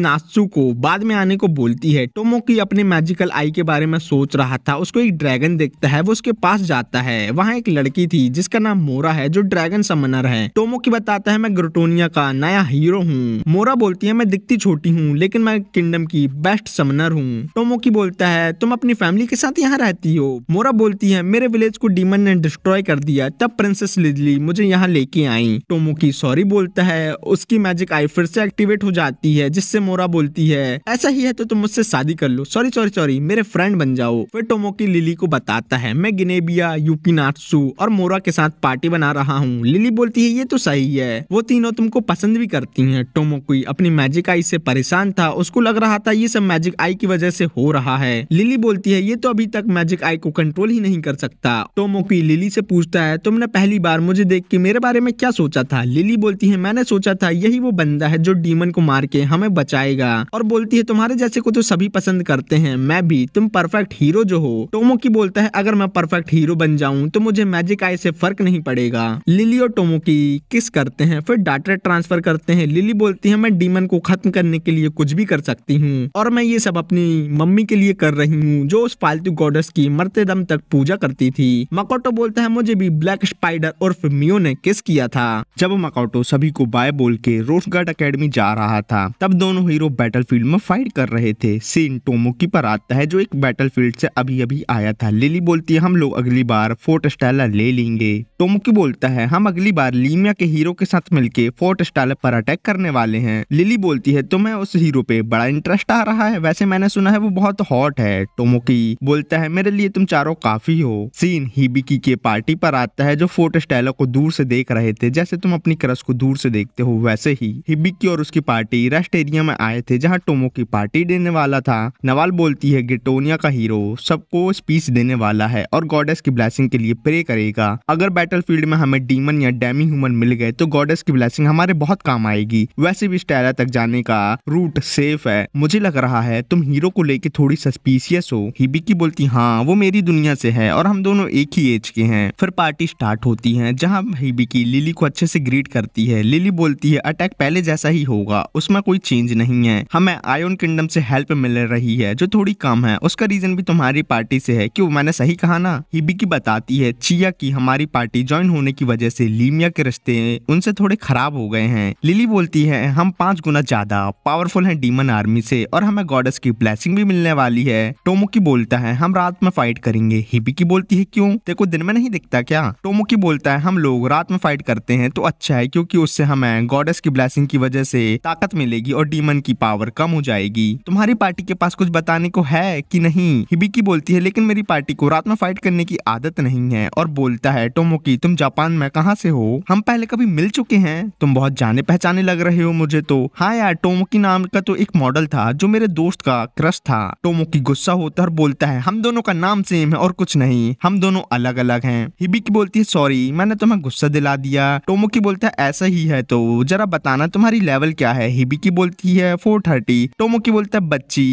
को बाद में आने को बोलती है टोमो की अपने मैजिकल आई के बारे में सोच रहा था उसको एक ड्रैगन देखता है वो उसके पास जाता है वहाँ एक लड़की थी जिसका नाम मोरा है जो ड्रैगन समनर है टोमो की बताता है मैं ग्रोटोनिया का नया हीरो हूँ मोरा बोलती है मैं मैं दिखती छोटी हूँ लेकिन मैं किंगडम की बेस्ट समनर हूँ टोमोकी बोलता है तुम अपनी फैमिली के साथ यहाँ रहती हो मोरा बोलती है मेरे विलेज को डीमन ने डिस्ट्रॉय कर दिया तब प्रिंसेस लिजली मुझे यहाँ लेके आई टोमोकी सॉरी बोलता है उसकी मैजिक आई फिर से एक्टिवेट हो जाती है जिससे मोरा बोलती है ऐसा ही है तो तुम मुझसे शादी कर लो सॉरी सॉरी सॉरी मेरे फ्रेंड बन जाओ फिर टोमोकी लिली को बताता है मैं गिनेबिया यूकी नाटसू और मोरा के साथ पार्टी बना रहा हूँ लिली बोलती है ये तो सही है वो तीनों तुमको पसंद भी करती है टोमोकी अपनी मैजिक मैजिक आई से परेशान था उसको लग रहा था ये सब मैजिक आई की वजह से हो रहा है लिली बोलती है ये तो अभी तक मैजिक आई को कंट्रोल ही नहीं कर सकता टोमो की लिली से पूछता है तुमने पहली बार मुझे देख के मेरे बारे में क्या सोचा था लिली बोलती है मैंने सोचा था यही वो बंदा है जो डीमन को मार के हमें बचाएगा और बोलती है तुम्हारे जैसे को तो सभी पसंद करते हैं मैं भी तुम परफेक्ट हीरो जो हो टोमो की बोलता है अगर मैं परफेक्ट हीरो बन जाऊं तो मुझे मैजिक आई से फर्क नहीं पड़ेगा लिली और टोमो की किस करते हैं फिर डाटा ट्रांसफर करते हैं लिली बोलती है मैं डीमन को खत्म करने के लिए कुछ भी कर सकती हूँ और मैं ये सब अपनी मम्मी के लिए कर रही हूँ जो उस फालतू गॉडस की मरते दम तक पूजा करती थी मकोटो बोलता है मुझे भी ब्लैक स्पाइडर और फिमियो ने किस किया था जब मकोटो सभी को बाय बोल के रोशगार्ड अकेडमी जा रहा था तब दोनों हीरो फील्ड में फाइट कर रहे थे सीन टोमोकी पर आता है जो एक फील्ड से अभी अभी आया था लिली बोलती है हम लोग अगली बार फोर्ट स्टाइलर ले लेंगे टोमोकी बोलता है हम अगली बार लीमिया के हीरो के साथ मिलके फोर्ट स्टाइलर पर अटैक करने वाले हैं लिली बोल बोलती है तो मैं उस हीरो पे बड़ा इंटरेस्ट आ रहा है वैसे मैंने सुना है वो बहुत हॉट है टोमोकी बोलता है मेरे लिए तुम चारों काफी हो सीन हिबिकी के पार्टी पर आता है जो फोटो स्टाइलो को दूर से देख रहे थे जैसे तुम अपनी क्रश को दूर से देखते हो वैसे ही हिबिकी और उसकी पार्टी रेस्ट एरिया में आए थे जहाँ टोमो की पार्टी देने वाला था नवाल बोलती है गिटोनिया का हीरो सबको स्पीच देने वाला है और गॉडेस की ब्लैसिंग के लिए प्रे करेगा अगर बैटल फील्ड में हमें डीमन या डेमी ह्यूमन मिल गए तो गॉडेस की ब्लैसिंग हमारे बहुत काम आएगी वैसे भी स्टैला तक जाने जाने का रूट सेफ है मुझे लग रहा है तुम हीरो को लेके थोड़ी सस्पिशियस हो हिबिकी बोलती हाँ वो मेरी दुनिया से है और हम दोनों एक ही एज के हैं फिर पार्टी स्टार्ट होती है जहाँ हिबिकी लिली को अच्छे से ग्रीट करती है लिली बोलती है अटैक पहले जैसा ही होगा उसमें कोई चेंज नहीं है हमें आयोन किंगडम से हेल्प मिल रही है जो थोड़ी कम है उसका रीजन भी तुम्हारी पार्टी से है क्यों मैंने सही कहा ना हिबिकी बताती है चिया की हमारी पार्टी ज्वाइन होने की वजह से लीमिया के रिश्ते उनसे थोड़े खराब हो गए हैं लिली बोलती है हम पांच गुना ज्यादा पावरफुल है डीमन आर्मी से और हमें गॉडेस की ब्लेसिंग भी मिलने वाली है टोमोकी बोलता है हम रात में फाइट करेंगे हिबी की बोलती है क्यों देखो दिन में नहीं दिखता क्या टोमो बोलता है हम लोग रात में फाइट करते हैं तो अच्छा है क्योंकि उससे हमें गॉडेस की ब्लेसिंग की वजह से ताकत मिलेगी और डीमन की पावर कम हो जाएगी तुम्हारी पार्टी के पास कुछ बताने को है कि नहीं हिबी की बोलती है लेकिन मेरी पार्टी को रात में फाइट करने की आदत नहीं है और बोलता है टोमोकी तुम जापान में कहाँ से हो हम पहले कभी मिल चुके हैं तुम बहुत जाने पहचाने लग रहे हो मुझे तो हाँ यार टोमोकी नाम का तो एक मॉडल था जो मेरे दोस्त का क्रश था टोमोकी गुस्सा होता और बोलता है हम दोनों का नाम सेम है और कुछ नहीं हम दोनों अलग अलग हैं हिबी की बोलती है सॉरी मैंने तुम्हें गुस्सा दिला दिया टोमो की बोलता है ऐसा ही है तो जरा बताना तुम्हारी लेवल क्या है हिबी की बोलती है फोर थर्टी टोमो की बोलता है बच्ची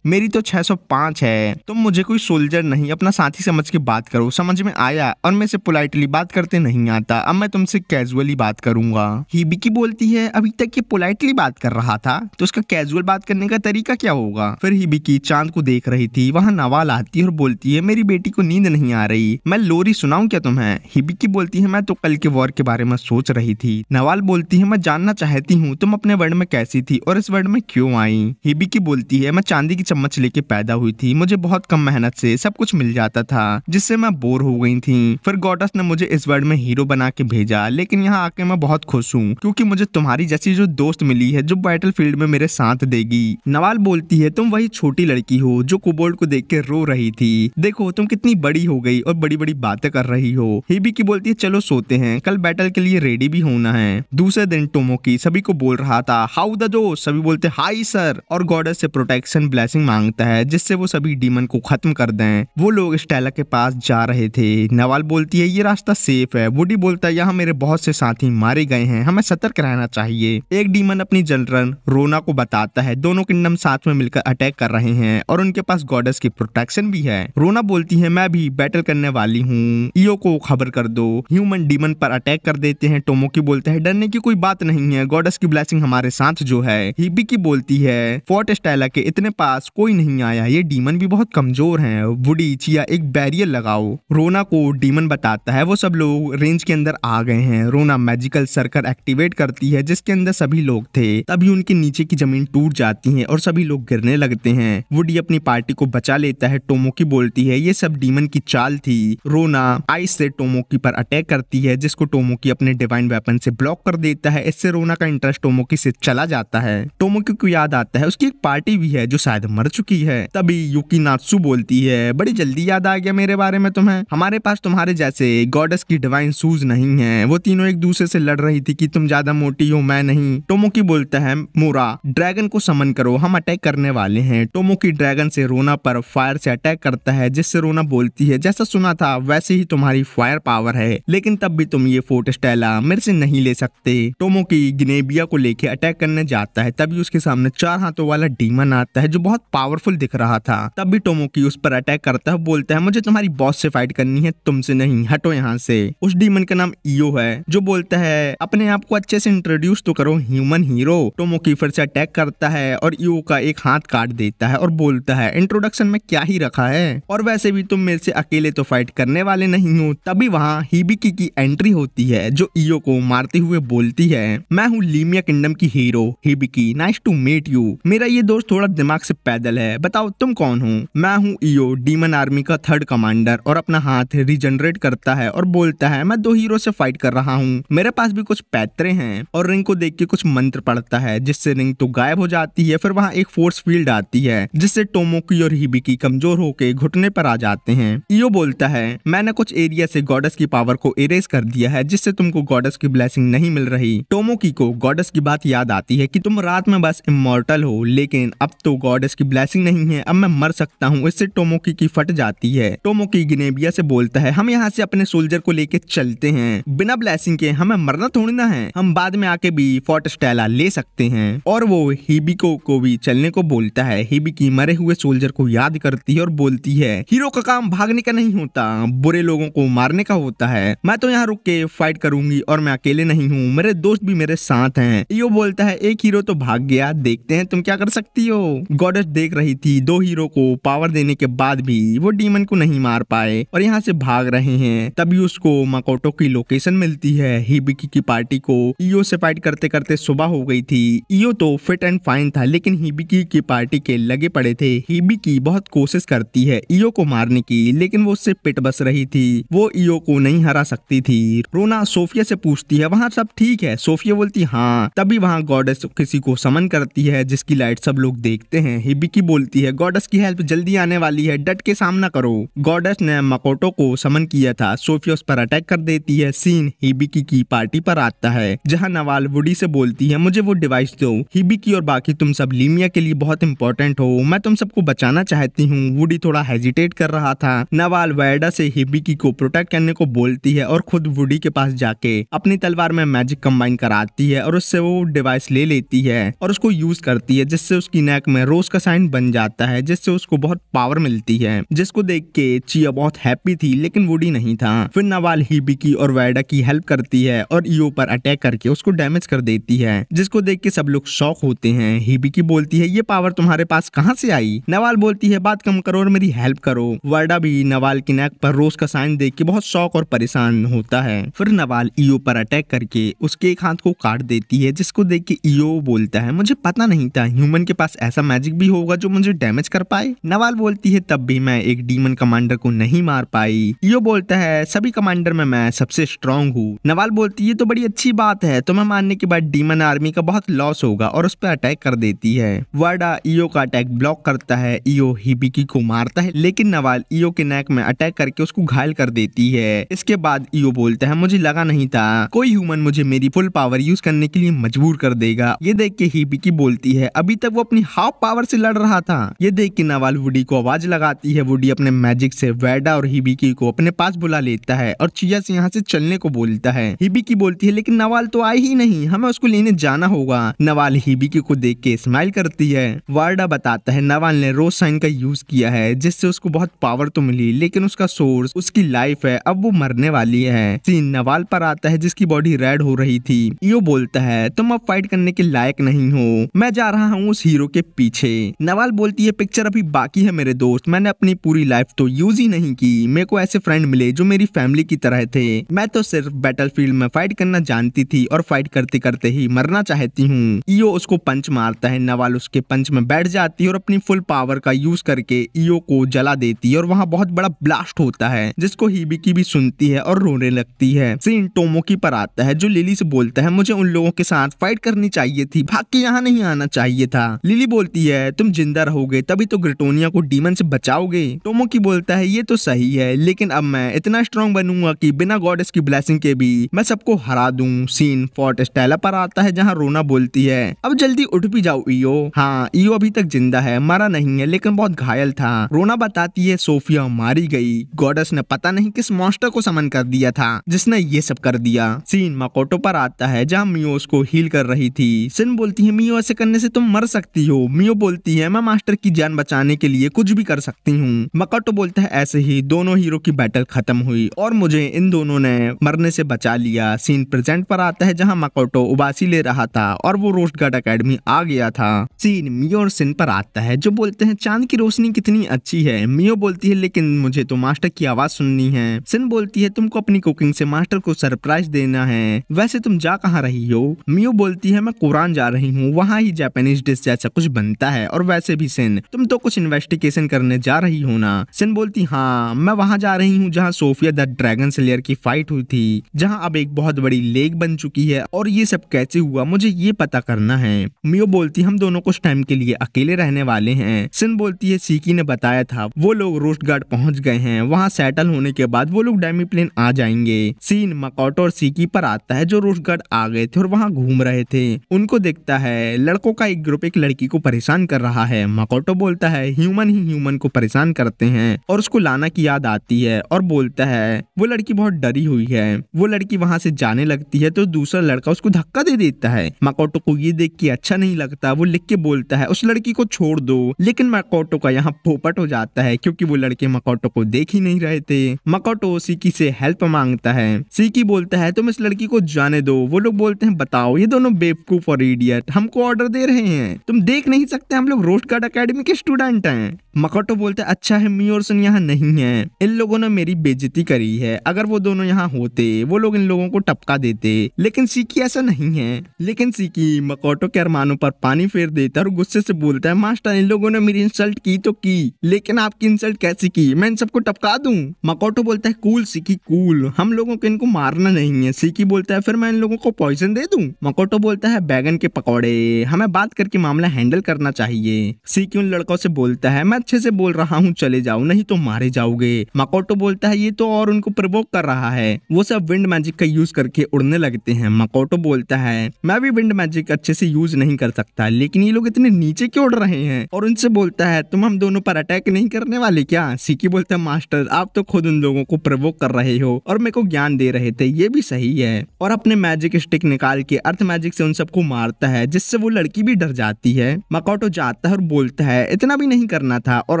मेरी तो छह सौ पांच है तुम मुझे कोई सोल्जर नहीं अपना साथी समझ के बात करो समझ में आया और मैं से पोलाइटली बात करते नहीं आता अब मैं तुमसे कैजुअली बात करूंगा हिबी की बोलती है अभी तक ये पोलाइटली बात कर रहा रहा था तो उसका कैजुअल बात करने का तरीका क्या होगा फिर ही बिकी चांद को देख रही थी वहाँ नवाल आती है और बोलती है मेरी बेटी को नींद नहीं आ रही मैं लोरी सुनाऊ क्या तुम्हें हिबिकी बोलती है मैं तो कल के वॉर के बारे में सोच रही थी नवाल बोलती है मैं जानना चाहती हूँ तुम अपने वर्ड में कैसी थी और इस वर्ड में क्यों आई हिबिकी बोलती है मैं चांदी की चम्मच लेके पैदा हुई थी मुझे बहुत कम मेहनत से सब कुछ मिल जाता था जिससे मैं बोर हो गई थी फिर गोडस ने मुझे इस वर्ड में हीरो बना के भेजा लेकिन यहाँ आके मैं बहुत खुश हूँ क्योंकि मुझे तुम्हारी जैसी जो दोस्त मिली है जो बैटल फील्ड में मेरे साथ देगी नवाल बोलती है तुम वही छोटी लड़की हो जो कोबोल्ड को देख के रो रही थी देखो तुम कितनी बड़ी हो गई और बड़ी बड़ी बातें कर रही हो हिबी की बोलती है चलो सोते हैं कल बैटल के लिए रेडी भी होना है दूसरे दिन टोमो की सभी को बोल रहा था हाउ द जो सभी बोलते हाई सर और गॉडेस से प्रोटेक्शन ब्लेसिंग मांगता है जिससे वो सभी डीमन को खत्म कर दे वो लोग स्टेला के पास जा रहे थे नवाल बोलती है ये रास्ता सेफ है वुडी बोलता है यहाँ मेरे बहुत से साथी मारे गए हैं हमें सतर्क रहना चाहिए एक डीमन अपनी जनरल कारण रोना को बताता है दोनों किंगडम साथ में मिलकर अटैक कर रहे हैं और उनके पास गॉडेस की प्रोटेक्शन भी है रोना बोलती है मैं भी बैटल करने वाली हूँ ईओ को खबर कर दो ह्यूमन डीमन पर अटैक कर देते हैं की बोलते हैं डरने की कोई बात नहीं है गॉडेस की ब्लैसिंग हमारे साथ जो है हिबी की बोलती है फोर्ट स्टाइला के इतने पास कोई नहीं आया ये डीमन भी बहुत कमजोर है वुडी चिया एक बैरियर लगाओ रोना को डीमन बताता है वो सब लोग रेंज के अंदर आ गए हैं रोना मैजिकल सर्कल एक्टिवेट करती है जिसके अंदर सभी लोग थे तभी उनके नीचे की जमीन टूट जाती है और सभी लोग गिरने लगते हैं वुडी अपनी पार्टी को बचा लेता है टोमोकी बोलती है ये सब डीमन की चाल थी रोना आइस से टोमोकी पर अटैक करती है जिसको टोमोकी अपने डिवाइन वेपन से ब्लॉक कर देता है इससे रोना का इंटरेस्ट टोमोकी से चला जाता है टोमोकी को याद आता है उसकी एक पार्टी भी है जो शायद मर चुकी है तभी युकी नाटसू बोलती है बड़ी जल्दी याद आ गया मेरे बारे में तुम्हें हमारे पास तुम्हारे जैसे गॉडस की डिवाइन सूज नहीं है वो तीनों एक दूसरे से लड़ रही थी कि तुम ज्यादा मोटी हो मैं नहीं टोमोकी बोलता है मोरा ड्रैगन को समन करो हम अटैक करने वाले हैं टोमो की ड्रैगन से रोना पर फायर से अटैक करता है जिससे रोना बोलती है जैसा सुना था वैसे ही तुम्हारी फायर पावर है लेकिन तब भी तुम ये फोर्ट स्टेला मेरे से नहीं ले सकते टोमो की गिनेबिया को लेके अटैक करने जाता है तभी उसके सामने चार हाथों वाला डीमन आता है जो बहुत पावरफुल दिख रहा था तब भी टोमो की उस पर अटैक करता है बोलता है मुझे तुम्हारी बॉस से फाइट करनी है तुमसे नहीं हटो यहाँ से उस डीमन का नाम ईओ है जो बोलता है अपने आप को अच्छे से इंट्रोड्यूस तो करो ह्यूमन हीरो टोमो कीफर से अटैक करता है और यू का एक हाथ काट देता है और बोलता है इंट्रोडक्शन में क्या ही रखा है और वैसे भी तुम मेरे से अकेले तो फाइट करने वाले नहीं हो तभी वहाँ हिबिकी की एंट्री होती है जो ईयो को मारते हुए बोलती है मैं हूँ लीमिया किंगडम की hero Hibiki nice to meet you मेरा ये दोस्त थोड़ा दिमाग से पैदल है बताओ तुम कौन हो मैं हूँ ईयो डीमन आर्मी का थर्ड कमांडर और अपना हाथ रिजनरेट करता है और बोलता है मैं दो हीरो से फाइट कर रहा हूँ मेरे पास भी कुछ पैतरे हैं और रिंग को देख के कुछ मंत्र पढ़ता है है जिससे रिंग तो गायब हो जाती है फिर वहाँ एक फोर्स फील्ड आती है जिससे टोमोकी और हिबिकी कमजोर होके घुटने पर आ जाते हैं यो बोलता है मैंने कुछ एरिया से गॉडस की पावर को इरेज कर दिया है जिससे तुमको गॉडस की ब्लेसिंग नहीं मिल रही टोमोकी को गॉडस की बात याद आती है की तुम रात में बस इमोर्टल हो लेकिन अब तो गॉडस की ब्लैसिंग नहीं है अब मैं मर सकता हूँ इससे टोमोकी की फट जाती है टोमोकी गिनेबिया से बोलता है हम यहाँ से अपने सोल्जर को लेके चलते हैं बिना ब्लैसिंग के हमें मरना थोड़ी ना है हम बाद में आके भी फोर्ट स्टेला ले सकते करते हैं और वो हिबिको को भी चलने को बोलता है हिबिकी मरे हुए सोल्जर को याद करती है और बोलती है हीरो का काम भागने का नहीं होता बुरे लोगों को मारने का होता है मैं तो यहाँ रुक के फाइट करूंगी और मैं अकेले नहीं हूँ मेरे दोस्त भी मेरे साथ हैं यो बोलता है एक हीरो तो भाग गया देखते हैं तुम क्या कर सकती हो गॉडेस देख रही थी दो हीरो को पावर देने के बाद भी वो डीमन को नहीं मार पाए और यहाँ से भाग रहे हैं तभी उसको मकोटो की लोकेशन मिलती है हिबिकी की पार्टी को ईओ से फाइट करते करते सुबह हो गई थी थी ईओ तो फिट एंड फाइन था लेकिन हिबिकी की पार्टी के लगे पड़े थे हिबिकी बहुत कोशिश करती है ईओ को मारने की लेकिन वो उससे पिट बस रही थी वो ईओ को नहीं हरा सकती थी रोना सोफिया से पूछती है वहाँ सब ठीक है सोफिया बोलती हाँ तभी वहाँ गॉडेस किसी को समन करती है जिसकी लाइट सब लोग देखते हैं हिबिकी बोलती है गॉडेस की हेल्प जल्दी आने वाली है डट के सामना करो गॉडेस ने मकोटो को समन किया था सोफिया उस पर अटैक कर देती है सीन हिबिकी की पार्टी पर आता है जहाँ नवाल वुडी से बोलती है मुझे वो डिवाइस एडवाइस दो हिबी की और बाकी तुम सब लीमिया के लिए बहुत इंपॉर्टेंट हो मैं तुम सबको बचाना चाहती हूँ वुडी थोड़ा हेजिटेट कर रहा था नवाल वायडा से हिबिकी को प्रोटेक्ट करने को बोलती है और खुद वुडी के पास जाके अपनी तलवार में मैजिक कम्बाइन कराती है और उससे वो डिवाइस ले लेती है और उसको यूज करती है जिससे उसकी नेक में रोज का साइन बन जाता है जिससे उसको बहुत पावर मिलती है जिसको देख के चिया बहुत हैप्पी थी लेकिन वुडी नहीं था फिर नवाल हिबिकी और वायडा की हेल्प करती है और ईओ पर अटैक करके उसको डैमेज कर देती है जिसको देख के सब लोग शौक होते हैं हिबी की बोलती है ये पावर तुम्हारे पास कहाँ से आई नवाल बोलती है बात कम करो और मेरी हेल्प करो वर्डा भी नवाल की नेक पर रोज का साइन देख के बहुत शौक और परेशान होता है फिर नवाल ईओ पर अटैक करके उसके एक हाथ को काट देती है जिसको देख के ईओ बोलता है मुझे पता नहीं था ह्यूमन के पास ऐसा मैजिक भी होगा जो मुझे डैमेज कर पाए नवाल बोलती है तब भी मैं एक डीमन कमांडर को नहीं मार पाई ईओ बोलता है सभी कमांडर में मैं सबसे स्ट्रांग हूँ नवाल बोलती है तो बड़ी अच्छी बात है तुम्हें मानने के बाद डीमन आर्मी का बहुत लॉस होगा और उस पर अटैक कर देती है वर्डा ईओ e का अटैक ब्लॉक करता है ईओ e हिबिकी को मारता है लेकिन नवाल ईओ e के नेक में अटैक करके उसको घायल कर देती है इसके बाद ईओ बोलता है मुझे लगा नहीं था कोई ह्यूमन मुझे मेरी फुल पावर यूज करने के लिए मजबूर कर देगा ये देख के हिबिकी बोलती है अभी तक वो अपनी हाफ पावर से लड़ रहा था ये देख के नवाल वुडी को आवाज लगाती है वुडी अपने मैजिक से वेडा और हिबिकी को अपने पास बुला लेता है और चिया से यहाँ से चलने को बोलता है हिबिकी बोलती है लेकिन नवाल तो आए ही नहीं हमें उसको लेने जाना होगा नवाल हिबिकी को देख के स्माइल करती है वार्डा बताता है नवाल ने रोज साइन का यूज किया है जिससे उसको बहुत पावर तो मिली लेकिन उसका सोर्स उसकी लाइफ है अब वो मरने वाली है सीन नवाल पर आता है जिसकी बॉडी रेड हो रही थी यो बोलता है तुम अब फाइट करने के लायक नहीं हो मैं जा रहा हूँ उस हीरो के पीछे नवाल बोलती है पिक्चर अभी बाकी है मेरे दोस्त मैंने अपनी पूरी लाइफ तो यूज ही नहीं की मेरे को ऐसे फ्रेंड मिले जो मेरी फैमिली की तरह थे मैं तो सिर्फ बैटल में फाइट करना जानती थी और फाइट करते करते ही मरना चाहती हूँ ईओ उसको पंच मारता है नवाल उसके पंच में बैठ जाती है और अपनी फुल पावर का यूज करके ईओ को जला देती है और वहाँ बहुत बड़ा ब्लास्ट होता है जिसको हिबिकी भी सुनती है और रोने लगती है सीन टोमोकी पर आता है जो लिली से बोलता है मुझे उन लोगों के साथ फाइट करनी चाहिए थी भाग के यहाँ नहीं आना चाहिए था लिली बोलती है तुम जिंदा रहोगे तभी तो ग्रिटोनिया को डीमन से बचाओगे टोमोकी बोलता है ये तो सही है लेकिन अब मैं इतना स्ट्रॉन्ग बनूंगा की बिना गॉडेस की ब्लेसिंग के भी मैं सबको हरा दूं सीन फोर्ट स्टेला पर आता है जहाँ रोना बोलती देती है अब जल्दी उठ भी जाओ ईओ हाँ ईओ अभी तक जिंदा है मरा नहीं है लेकिन बहुत घायल था रोना बताती है सोफिया मारी गई गोडस ने पता नहीं किस मॉन्स्टर को समन कर दिया था जिसने ये सब कर दिया सीन मकोटो पर आता है जहाँ मियो उसको हील कर रही थी सिन बोलती है मियो ऐसे करने से तुम मर सकती हो मियो बोलती है मैं मास्टर की जान बचाने के लिए कुछ भी कर सकती हूँ मकोटो बोलता है ऐसे ही दोनों हीरो की बैटल खत्म हुई और मुझे इन दोनों ने मरने से बचा लिया सीन प्रेजेंट पर आता है जहाँ मकोटो उबासी ले रहा था और और वो रोस्ट गार्ड अकेडमी आ गया था सीन मियो और सिन पर आता है जो बोलते हैं चांद की रोशनी कितनी अच्छी है मियो बोलती है लेकिन मुझे तो मास्टर की आवाज सुननी है सिन बोलती है तुमको अपनी कुकिंग से मास्टर को सरप्राइज देना है वैसे तुम जा कहाँ रही हो मियो बोलती है मैं कुरान जा रही हूँ वहाँ ही जापानीज डिश जैसा कुछ बनता है और वैसे भी सिन तुम तो कुछ इन्वेस्टिगेशन करने जा रही हो ना सिन बोलती हाँ मैं वहाँ जा रही हूँ जहाँ सोफिया द ड्रैगन स्लेयर की फाइट हुई थी जहाँ अब एक बहुत बड़ी लेक बन चुकी है और ये सब कैसे हुआ मुझे ये पता करना है मियो बोलती हम दोनों कुछ टाइम के लिए अकेले रहने वाले हैं सिन बोलती है सीकी ने बताया था वो लोग रोस्ट गार्ड पहुंच गए हैं वहाँ सेटल होने के बाद वो लोग डेमी प्लेन आ जाएंगे सीन मकोटो और सीकी पर आता है जो रोस्ट गार्ड आ गए थे और वहाँ घूम रहे थे उनको देखता है लड़कों का एक ग्रुप एक लड़की को परेशान कर रहा है मकोटो बोलता है ह्यूमन ही ह्यूमन को परेशान करते हैं और उसको लाना की याद आती है और बोलता है वो लड़की बहुत डरी हुई है वो लड़की वहाँ से जाने लगती है तो दूसरा लड़का उसको धक्का दे देता है मकोटो मकोटो को ये देख के अच्छा नहीं लगता वो लिख के बोलता है उस लड़की को छोड़ दो लेकिन मकोटो का यहाँ पोपट हो जाता है क्योंकि वो लड़के मकोटो को देख ही नहीं रहे थे मकोटो सीकी से हेल्प मांगता है सीकी बोलता है तुम इस लड़की को जाने दो वो लोग बोलते हैं बताओ ये दोनों बेवकूफ और इडियट हमको ऑर्डर दे रहे हैं तुम देख नहीं सकते हम लोग रोस्ट गार्ड अकेडमी के स्टूडेंट हैं मकोटो बोलते अच्छा है मी और सुन यहाँ नहीं है इन लोगों ने मेरी बेजती करी है अगर वो दोनों यहाँ होते वो लोग इन लोगों को टपका देते लेकिन सीकी ऐसा नहीं है लेकिन सीकी कि मकोटो के अरमानों पर पानी फेर देता है और गुस्से से बोलता है मास्टर इन लोगों ने मेरी इंसल्ट की तो की लेकिन आपकी इंसल्ट कैसे की मैं इन सबको टपका दू मकोटो बोलता है कूल सिकी कूल हम लोगों को इनको मारना नहीं है सिकी बोलता है फिर मैं इन लोगों को पॉइजन दे दू मकोटो बोलता है बैगन के पकौड़े हमें बात करके मामला हैंडल करना चाहिए सिकी उन लड़कों से बोलता है मैं अच्छे से बोल रहा हूँ चले जाओ नहीं तो मारे जाओगे मकोटो बोलता है ये तो और उनको प्रवोक कर रहा है वो सब विंड मैजिक का यूज करके उड़ने लगते हैं मकोटो बोलता है मैं भी विंड मैजिक मैजिक अच्छे से यूज नहीं कर सकता लेकिन ये लोग इतने नीचे क्यों उड़ रहे हैं और उनसे बोलता है तुम हम दोनों पर अटैक नहीं करने वाले क्या सीकी बोलता है मास्टर आप तो खुद उन लोगों को प्रवोक कर रहे हो और मेरे को ज्ञान दे रहे थे ये भी सही है और अपने मैजिक स्टिक निकाल के अर्थ मैजिक से उन सबको मारता है जिससे वो लड़की भी डर जाती है मकोटो जाता है और बोलता है इतना भी नहीं करना था और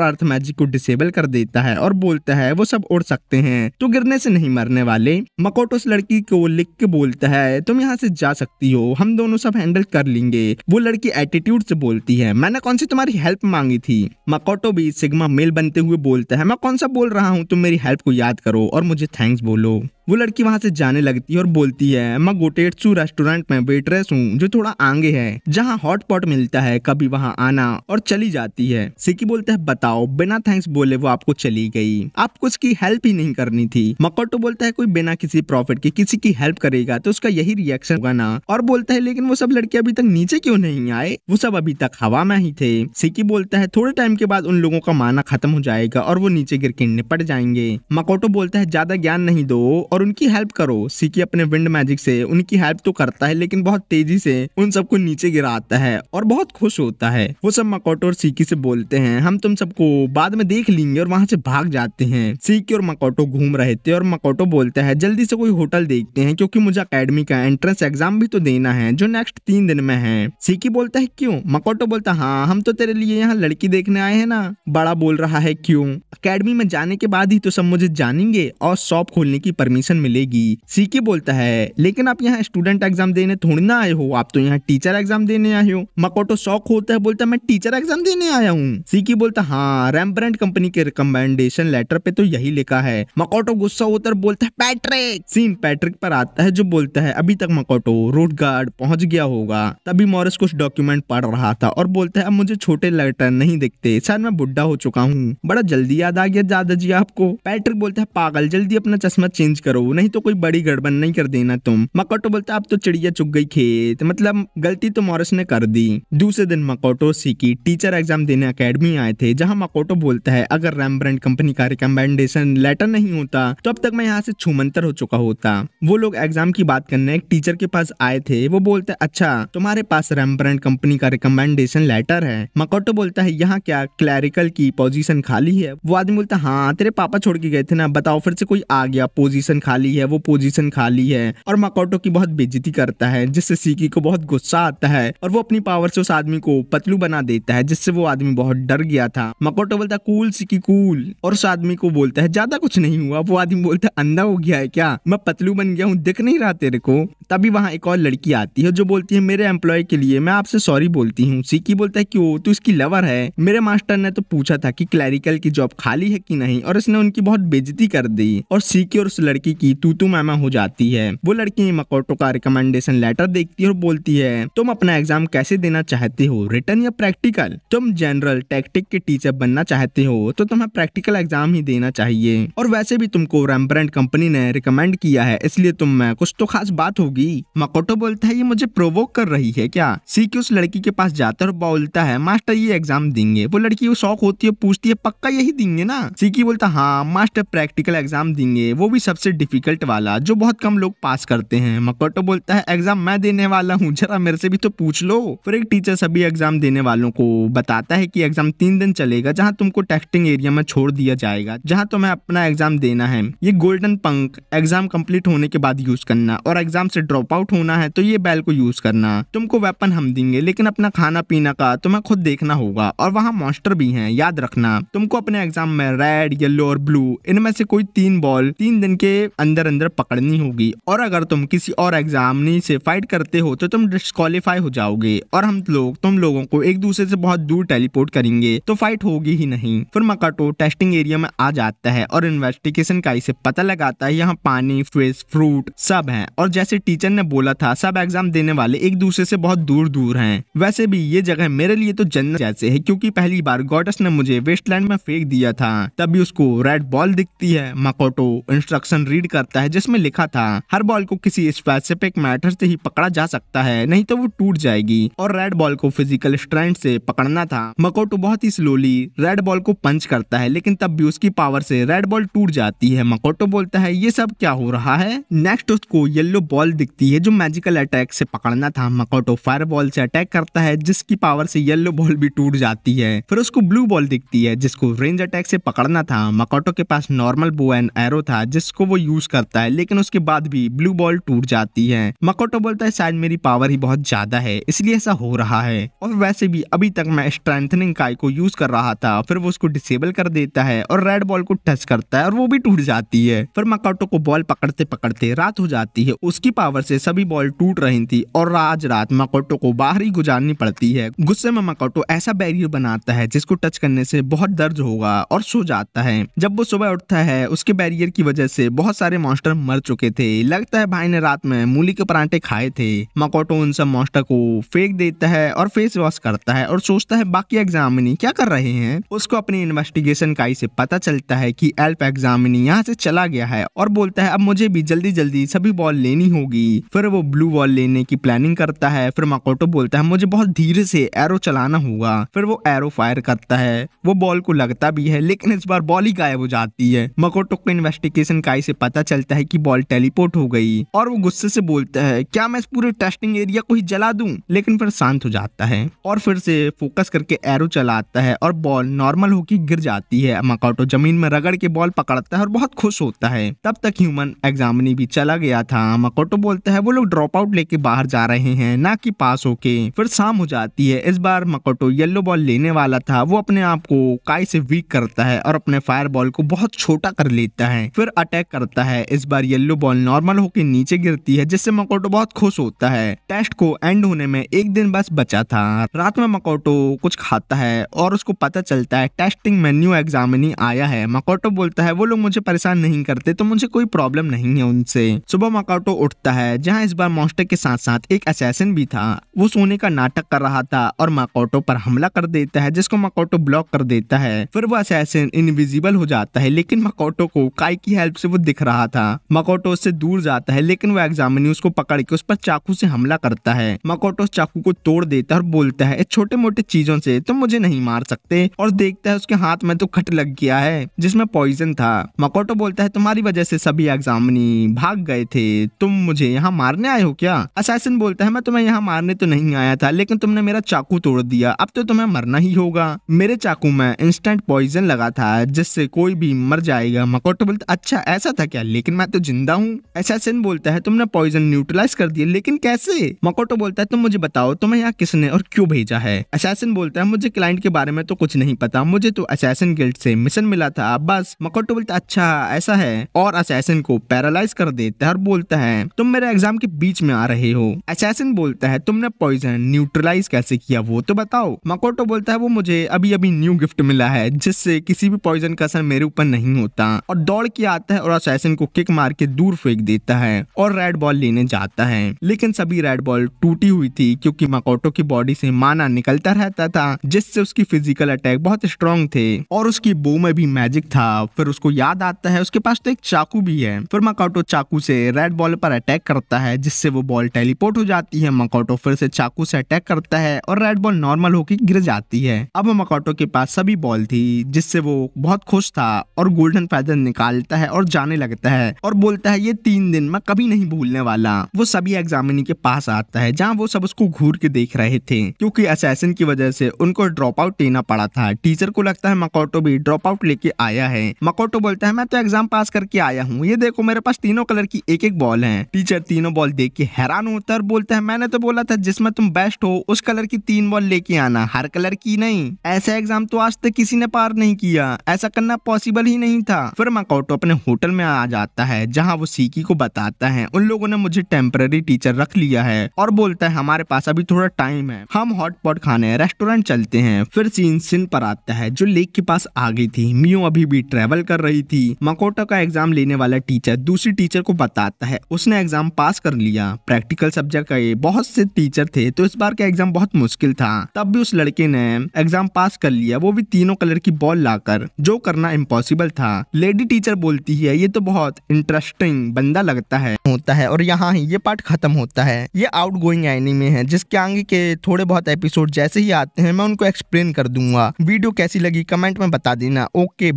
अर्थ मैजिक को डिसेबल कर देता है और बोलता है वो सब उड़ सकते हैं तो गिरने से नहीं मरने वाले मकोटो उस लड़की को लिख के बोलता है तुम यहाँ से जा सकती हो हम दोनों सब हैंडल कर लेंगे वो लड़की एटीट्यूड से बोलती है मैंने कौन सी तुम्हारी हेल्प मांगी थी मकोटो भी सिग्मा मेल बनते हुए बोलता है मैं कौन सा बोल रहा हूँ तुम मेरी हेल्प को याद करो और मुझे थैंक्स बोलो वो लड़की वहाँ से जाने लगती है और बोलती है मैं गोटेट्सू रेस्टोरेंट में वेटरेस हूँ जो थोड़ा आगे है जहाँ पॉट मिलता है कभी वहाँ आना और चली जाती है सिकी बोलता है बताओ बिना थैंक्स बोले वो आपको चली गई आपको उसकी हेल्प ही नहीं करनी थी मकोटो बोलता है कोई बिना किसी प्रॉफिट के किसी की हेल्प करेगा तो उसका यही रिएक्शन होगा ना और बोलता है लेकिन वो सब लड़के अभी तक नीचे क्यों नहीं आए वो सब अभी तक हवा में ही थे सिकी बोलता है थोड़े टाइम के बाद उन लोगों का माना खत्म हो जाएगा और वो नीचे गिर के निपट जाएंगे मकोटो बोलता है ज्यादा ज्ञान नहीं दो और उनकी हेल्प करो सिकी अपने विंड मैजिक से उनकी हेल्प तो करता है लेकिन बहुत तेजी से उन सबको नीचे गिराता है और बहुत खुश होता है वो सब मकोटो और सीकी से बोलते हैं हम तुम सबको बाद में देख लेंगे और वहां से भाग जाते हैं सीकी और मकोटो घूम रहे थे और मकोटो बोलता है जल्दी से कोई होटल देखते हैं क्योंकि मुझे अकेडमी का एंट्रेंस एग्जाम भी तो देना है जो नेक्स्ट तीन दिन में है सीकी बोलता है क्यों मकोटो बोलता हाँ हम तो तेरे लिए यहाँ लड़की देखने आए हैं ना बड़ा बोल रहा है क्यों अकेडमी में जाने के बाद ही तो सब मुझे जानेंगे और शॉप खोलने की परमिशन पेंशन मिलेगी सीके बोलता है लेकिन आप यहाँ स्टूडेंट एग्जाम देने थोड़ी ना आए हो आप तो यहाँ टीचर एग्जाम देने आए हो मकोटो शौक होता है बोलता मैं टीचर एग्जाम देने आया हूँ सीकी बोलता हाँ रेम्ब्रेंट कंपनी के रिकमेंडेशन लेटर पे तो यही लिखा है मकोटो गुस्सा होता है बोलता है पैट्रिक सीन पैट्रिक पर आता है जो बोलता है अभी तक मकोटो रोड गार्ड पहुंच गया होगा तभी मॉरिस कुछ डॉक्यूमेंट पढ़ रहा था और बोलता है अब मुझे छोटे लेटर नहीं दिखते शायद मैं बुढ़ा हो चुका हूँ बड़ा जल्दी याद आ गया दादाजी आपको पैट्रिक बोलता है पागल जल्दी अपना चश्मा चेंज कर करो नहीं तो कोई बड़ी गड़बड़ नहीं कर देना तुम मकोटो बोलता अब तो चिड़िया चुग गई खेत मतलब गलती तो मॉरिस ने कर दी दूसरे दिन मकोटो सीकी टीचर एग्जाम देने अकेडमी आए थे जहाँ मकोटो बोलता है अगर रैम ब्रांड कंपनी का रिकमेंडेशन लेटर नहीं होता तो अब तक मैं यहाँ से छुमंतर हो चुका होता वो लोग एग्जाम की बात करने एक टीचर के पास आए थे वो बोलते अच्छा तुम्हारे पास रैम ब्रांड कंपनी का रिकमेंडेशन लेटर है मकोटो बोलता है यहाँ क्या क्लैरिकल की पोजिशन खाली है वो आदमी बोलता हाँ तेरे पापा छोड़ के गए थे ना बताओ फिर से कोई आ गया पोजिशन खाली है वो पोजीशन खाली है और मकोटो की बहुत बेजती करता है जिससे सीकी को बहुत गुस्सा आता है और वो अपनी पावर से उस आदमी को पतलू बना देता है जिससे वो आदमी बहुत डर गया था मकोटो बोलता कूल सीकी कूल और उस आदमी को बोलता है ज्यादा कुछ नहीं हुआ वो आदमी बोलता है अंधा हो गया है क्या मैं पतलू बन गया हूँ दिख नहीं रहा तेरे को तभी वहाँ एक और लड़की आती है जो बोलती है मेरे एम्प्लॉय के लिए मैं आपसे सॉरी बोलती हूँ सीकी बोलता है क्यों तू इसकी लवर है मेरे मास्टर ने तो पूछा था कि क्लैरिकल की जॉब खाली है कि नहीं और इसने उनकी बहुत बेजती कर दी और सीकी और उस लड़की लड़की की तूतू मामा हो जाती है वो लड़की मकोटो का रिकमेंडेशन लेटर देखती है और बोलती है तुम अपना एग्जाम कैसे देना चाहते हो रिटर्न या प्रैक्टिकल तुम जनरल टेक्टिक के टीचर बनना चाहते हो तो तुम्हें प्रैक्टिकल एग्जाम ही देना चाहिए और वैसे भी तुमको रेमब्रेंड कंपनी ने रिकमेंड किया है इसलिए तुम में कुछ तो खास बात होगी मकोटो बोलता है ये मुझे प्रोवोक कर रही है क्या सीके उस लड़की के पास जाता है और बोलता है मास्टर ये एग्जाम देंगे वो लड़की वो शौक होती है पूछती है पक्का यही देंगे ना सीकी बोलता हाँ मास्टर प्रैक्टिकल एग्जाम देंगे वो भी सबसे डिफिकल्ट वाला जो बहुत कम लोग पास करते हैं मकोटो बोलता है एग्जाम मैं देने वाला हूँ जरा मेरे से भी तो पूछ लो फिर एक टीचर सभी एग्जाम देने वालों को बताता है की एग्जाम तीन दिन चलेगा जहाँ तुमको टेस्टिंग एरिया में छोड़ दिया जाएगा जहाँ तुम्हें अपना एग्जाम देना है ये गोल्डन पंख एग्जाम कम्प्लीट होने के बाद यूज करना और एग्जाम से ड्रॉप आउट होना है तो ये बैल को यूज करना तुमको वेपन हम देंगे लेकिन अपना खाना पीना का तुम्हें खुद देखना होगा और वहाँ मॉन्स्टर भी हैं याद रखना तुमको अपने एग्जाम में रेड येलो और ब्लू इनमें से कोई तीन बॉल तीन दिन के अंदर अंदर पकड़नी होगी और अगर तुम किसी और एग्जाम से फाइट करते हो तो तुम डिस्कालीफाई हो जाओगे और हम लोग तुम लोगों को एक दूसरे से बहुत दूर टेलीपोर्ट करेंगे तो फाइट होगी ही नहीं फिर मकाटो टेस्टिंग एरिया में आ जाता है और इन्वेस्टिगेशन का इसे पता लगाता है यहाँ पानी फिश फ्रूट सब है और जैसे टीचर ने बोला था सब एग्जाम देने वाले एक दूसरे से बहुत दूर दूर है वैसे भी ये जगह मेरे लिए तो जन्नत जैसे है क्योंकि पहली बार गोटस ने मुझे वेस्टलैंड में फेंक दिया था तभी उसको रेड बॉल दिखती है मकोटो इंस्ट्रक्शन रीड करता है जिसमें लिखा था हर बॉल को किसी स्पेसिफिक मैटर से ही पकड़ा जा सकता है नहीं तो वो टूट जाएगी और रेड बॉल को फिजिकल स्ट्रेंथ से पकड़ना था मकोटो बहुत ही स्लोली रेड बॉल को पंच करता है लेकिन तब भी उसकी पावर से रेड बॉल टूट जाती है मकोटो बोलता है ये सब क्या हो रहा है नेक्स्ट उसको येल्लो बॉल दिखती है जो मैजिकल अटैक से पकड़ना था मकोटो फायर बॉल से अटैक करता है जिसकी पावर से येल्लो बॉल भी टूट जाती है फिर उसको ब्लू बॉल दिखती है जिसको रेंज अटैक से पकड़ना था मकोटो के पास नॉर्मल बो एंड एरो था जिसको वो यूज करता है लेकिन उसके बाद भी ब्लू बॉल टूट जाती है मकोटो बोलता है शायद मेरी पावर ही बहुत ज्यादा है इसलिए ऐसा हो रहा है और वैसे भी अभी तक मैं स्ट्रेंथनिंग काय को यूज कर रहा था फिर वो उसको डिसेबल कर देता है और रेड बॉल को टच करता है और वो भी टूट जाती है फिर मकोटो को बॉल पकड़ते पकड़ते रात हो जाती है उसकी पावर से सभी बॉल टूट रही थी और आज रात मकोटो को बाहर ही गुजारनी पड़ती है गुस्से में मकोटो ऐसा बैरियर बनाता है जिसको टच करने से बहुत दर्द होगा और सो जाता है जब वो सुबह उठता है उसके बैरियर की वजह से बहुत बहुत सारे मॉन्स्टर मर चुके थे लगता है भाई ने रात में मूली के परांठे खाए थे मकोटो उन सब मॉन्स्टर को फेंक देता है और फेस वॉश करता है और सोचता है बाकी एग्जामिनी क्या कर रहे हैं उसको अपनी इन्वेस्टिगेशन काई से पता चलता है की एल्प एग्जामिनी यहाँ से चला गया है और बोलता है अब मुझे भी जल्दी जल्दी सभी बॉल लेनी होगी फिर वो ब्लू बॉल लेने की प्लानिंग करता है फिर मकोटो बोलता है मुझे बहुत धीरे से एरो चलाना होगा फिर वो एरो फायर करता है वो बॉल को लगता भी है लेकिन इस बार बॉल ही गायब हो जाती है मकोटो को इन्वेस्टिगेशन काई से पता चलता है कि बॉल टेलीपोर्ट हो गई और वो गुस्से से बोलता है क्या मैं इस पूरे टेस्टिंग एरिया को ही जला दूं लेकिन फिर शांत हो जाता है और फिर से फोकस करके एरो चलाता है और बॉल नॉर्मल होकर गिर जाती है मकाटो जमीन में रगड़ के बॉल पकड़ता है और बहुत खुश होता है तब तक ह्यूमन एग्जामिनी भी चला गया था मकोटो बोलता है वो लोग ड्रॉप आउट लेके बाहर जा रहे हैं ना कि पास होके फिर शाम हो जाती है इस बार मकोटो येलो बॉल लेने वाला था वो अपने आप को काय से वीक करता है और अपने फायर बॉल को बहुत छोटा कर लेता है फिर अटैक करता जाता है इस बार येल्लो बॉल नॉर्मल होकर नीचे गिरती है जिससे मकोटो बहुत खुश होता है टेस्ट को एंड होने में एक दिन बस बचा था रात में मकोटो कुछ खाता है और उसको पता चलता है टेस्टिंग में न्यू एग्जामिनी आया है मकोटो बोलता है वो लोग मुझे परेशान नहीं करते तो मुझे कोई प्रॉब्लम नहीं है उनसे सुबह मकोटो उठता है जहाँ इस बार मॉन्स्टर के साथ साथ एक असैसिन भी था वो सोने का नाटक कर रहा था और मकोटो पर हमला कर देता है जिसको मकोटो ब्लॉक कर देता है फिर वो असैसिन इनविजिबल हो जाता है लेकिन मकोटो को काय की हेल्प से वो दिख देख रहा था मकोटो उससे दूर जाता है लेकिन वो एग्जामिनी उसको पकड़ के उस पर चाकू से हमला करता है मकोटो चाकू को तोड़ देता और बोलता है छोटे मोटे चीजों से तुम मुझे नहीं मार सकते और देखता है उसके हाथ में तो खट लग गया है जिसमे पॉइजन था मकोटो बोलता है तुम्हारी वजह से सभी एग्जामिनी भाग गए थे तुम मुझे यहाँ मारने आए हो क्या असैसिन बोलता है मैं तुम्हें यहाँ मारने तो नहीं आया था लेकिन तुमने मेरा चाकू तोड़ दिया अब तो तुम्हें मरना ही होगा मेरे चाकू में इंस्टेंट पॉइजन लगा था जिससे कोई भी मर जाएगा मकोटो बोलता अच्छा ऐसा था क्या लेकिन मैं तो जिंदा हूँ ऐसा सिन बोलता है तुमने पॉइजन न्यूट्रलाइज कर दिया लेकिन कैसे मकोटो बोलता है तुम मुझे बताओ तुम्हें यहाँ किसने और क्यों भेजा है एसेसिन बोलता है मुझे क्लाइंट के बारे में तो कुछ नहीं पता मुझे तो असैसिन गिल्ड से मिशन मिला था बस मकोटो बोलता अच्छा ऐसा है और असैसिन को पैरालाइज कर देता है और बोलता है तुम मेरे एग्जाम के बीच में आ रहे हो असैसिन बोलता है तुमने पॉइजन न्यूट्रलाइज कैसे किया वो तो बताओ मकोटो बोलता है वो मुझे अभी अभी न्यू गिफ्ट मिला है जिससे किसी भी पॉइजन का असर मेरे ऊपर नहीं होता और दौड़ के आता है और असैसिन कैसन को किक मार के दूर फेंक देता है और रेड बॉल लेने जाता है लेकिन सभी रेड बॉल टूटी हुई थी क्योंकि मकोटो की बॉडी से माना निकलता रहता था जिससे उसकी फिजिकल अटैक बहुत स्ट्रॉन्ग थे और उसकी बो में भी मैजिक था फिर उसको याद आता है उसके पास तो एक चाकू भी है फिर मकोटो चाकू से रेड बॉल पर अटैक करता है जिससे वो बॉल टेलीपोर्ट हो जाती है मकोटो फिर से चाकू से अटैक करता है और रेड बॉल नॉर्मल होकर गिर जाती है अब मकोटो के पास सभी बॉल थी जिससे वो बहुत खुश था और गोल्डन फैदर निकालता है और जाने लगा भागता है और बोलता है ये तीन दिन मैं कभी नहीं भूलने वाला वो सभी एग्जामिनी के पास आता है जहाँ वो सब उसको घूर के देख रहे थे क्योंकि असैसन की वजह से उनको ड्रॉप आउट लेना पड़ा था टीचर को लगता है मकोटो भी ड्रॉप आउट लेके आया है मकोटो बोलता है मैं तो एग्जाम पास करके आया हूँ ये देखो मेरे पास तीनों कलर की एक एक बॉल है टीचर तीनों बॉल देख के हैरान होता है बोलता है मैंने तो बोला था जिसमें तुम बेस्ट हो उस कलर की तीन बॉल लेके आना हर कलर की नहीं ऐसा एग्जाम तो आज तक किसी ने पार नहीं किया ऐसा करना पॉसिबल ही नहीं था फिर मकोटो अपने होटल में आ जाता है जहाँ वो सीकी को बताता है उन लोगों ने मुझे टेम्पररी टीचर रख लिया है और बोलता है हमारे पास अभी थोड़ा टाइम है हम हॉटपॉट खाने रेस्टोरेंट चलते हैं फिर सीन सिन पर आता है जो लेक के पास आ गई थी मियो अभी भी ट्रेवल कर रही थी मकोटा का एग्जाम लेने वाला टीचर दूसरी टीचर को बताता है उसने एग्जाम पास कर लिया प्रैक्टिकल सब्जेक्ट का ये बहुत से टीचर थे तो इस बार का एग्जाम बहुत मुश्किल था तब भी उस लड़के ने एग्जाम पास कर लिया वो भी तीनों कलर की बॉल लाकर जो करना इम्पोसिबल था लेडी टीचर बोलती है ये तो बहुत इंटरेस्टिंग बंदा लगता है होता है और यहाँ ही ये पार्ट खत्म होता है ये आउट गोइंग एनिमे है जिसके आगे के थोड़े बहुत एपिसोड जैसे ही आते हैं मैं उनको एक्सप्लेन कर दूंगा वीडियो कैसी लगी कमेंट में बता देना ओके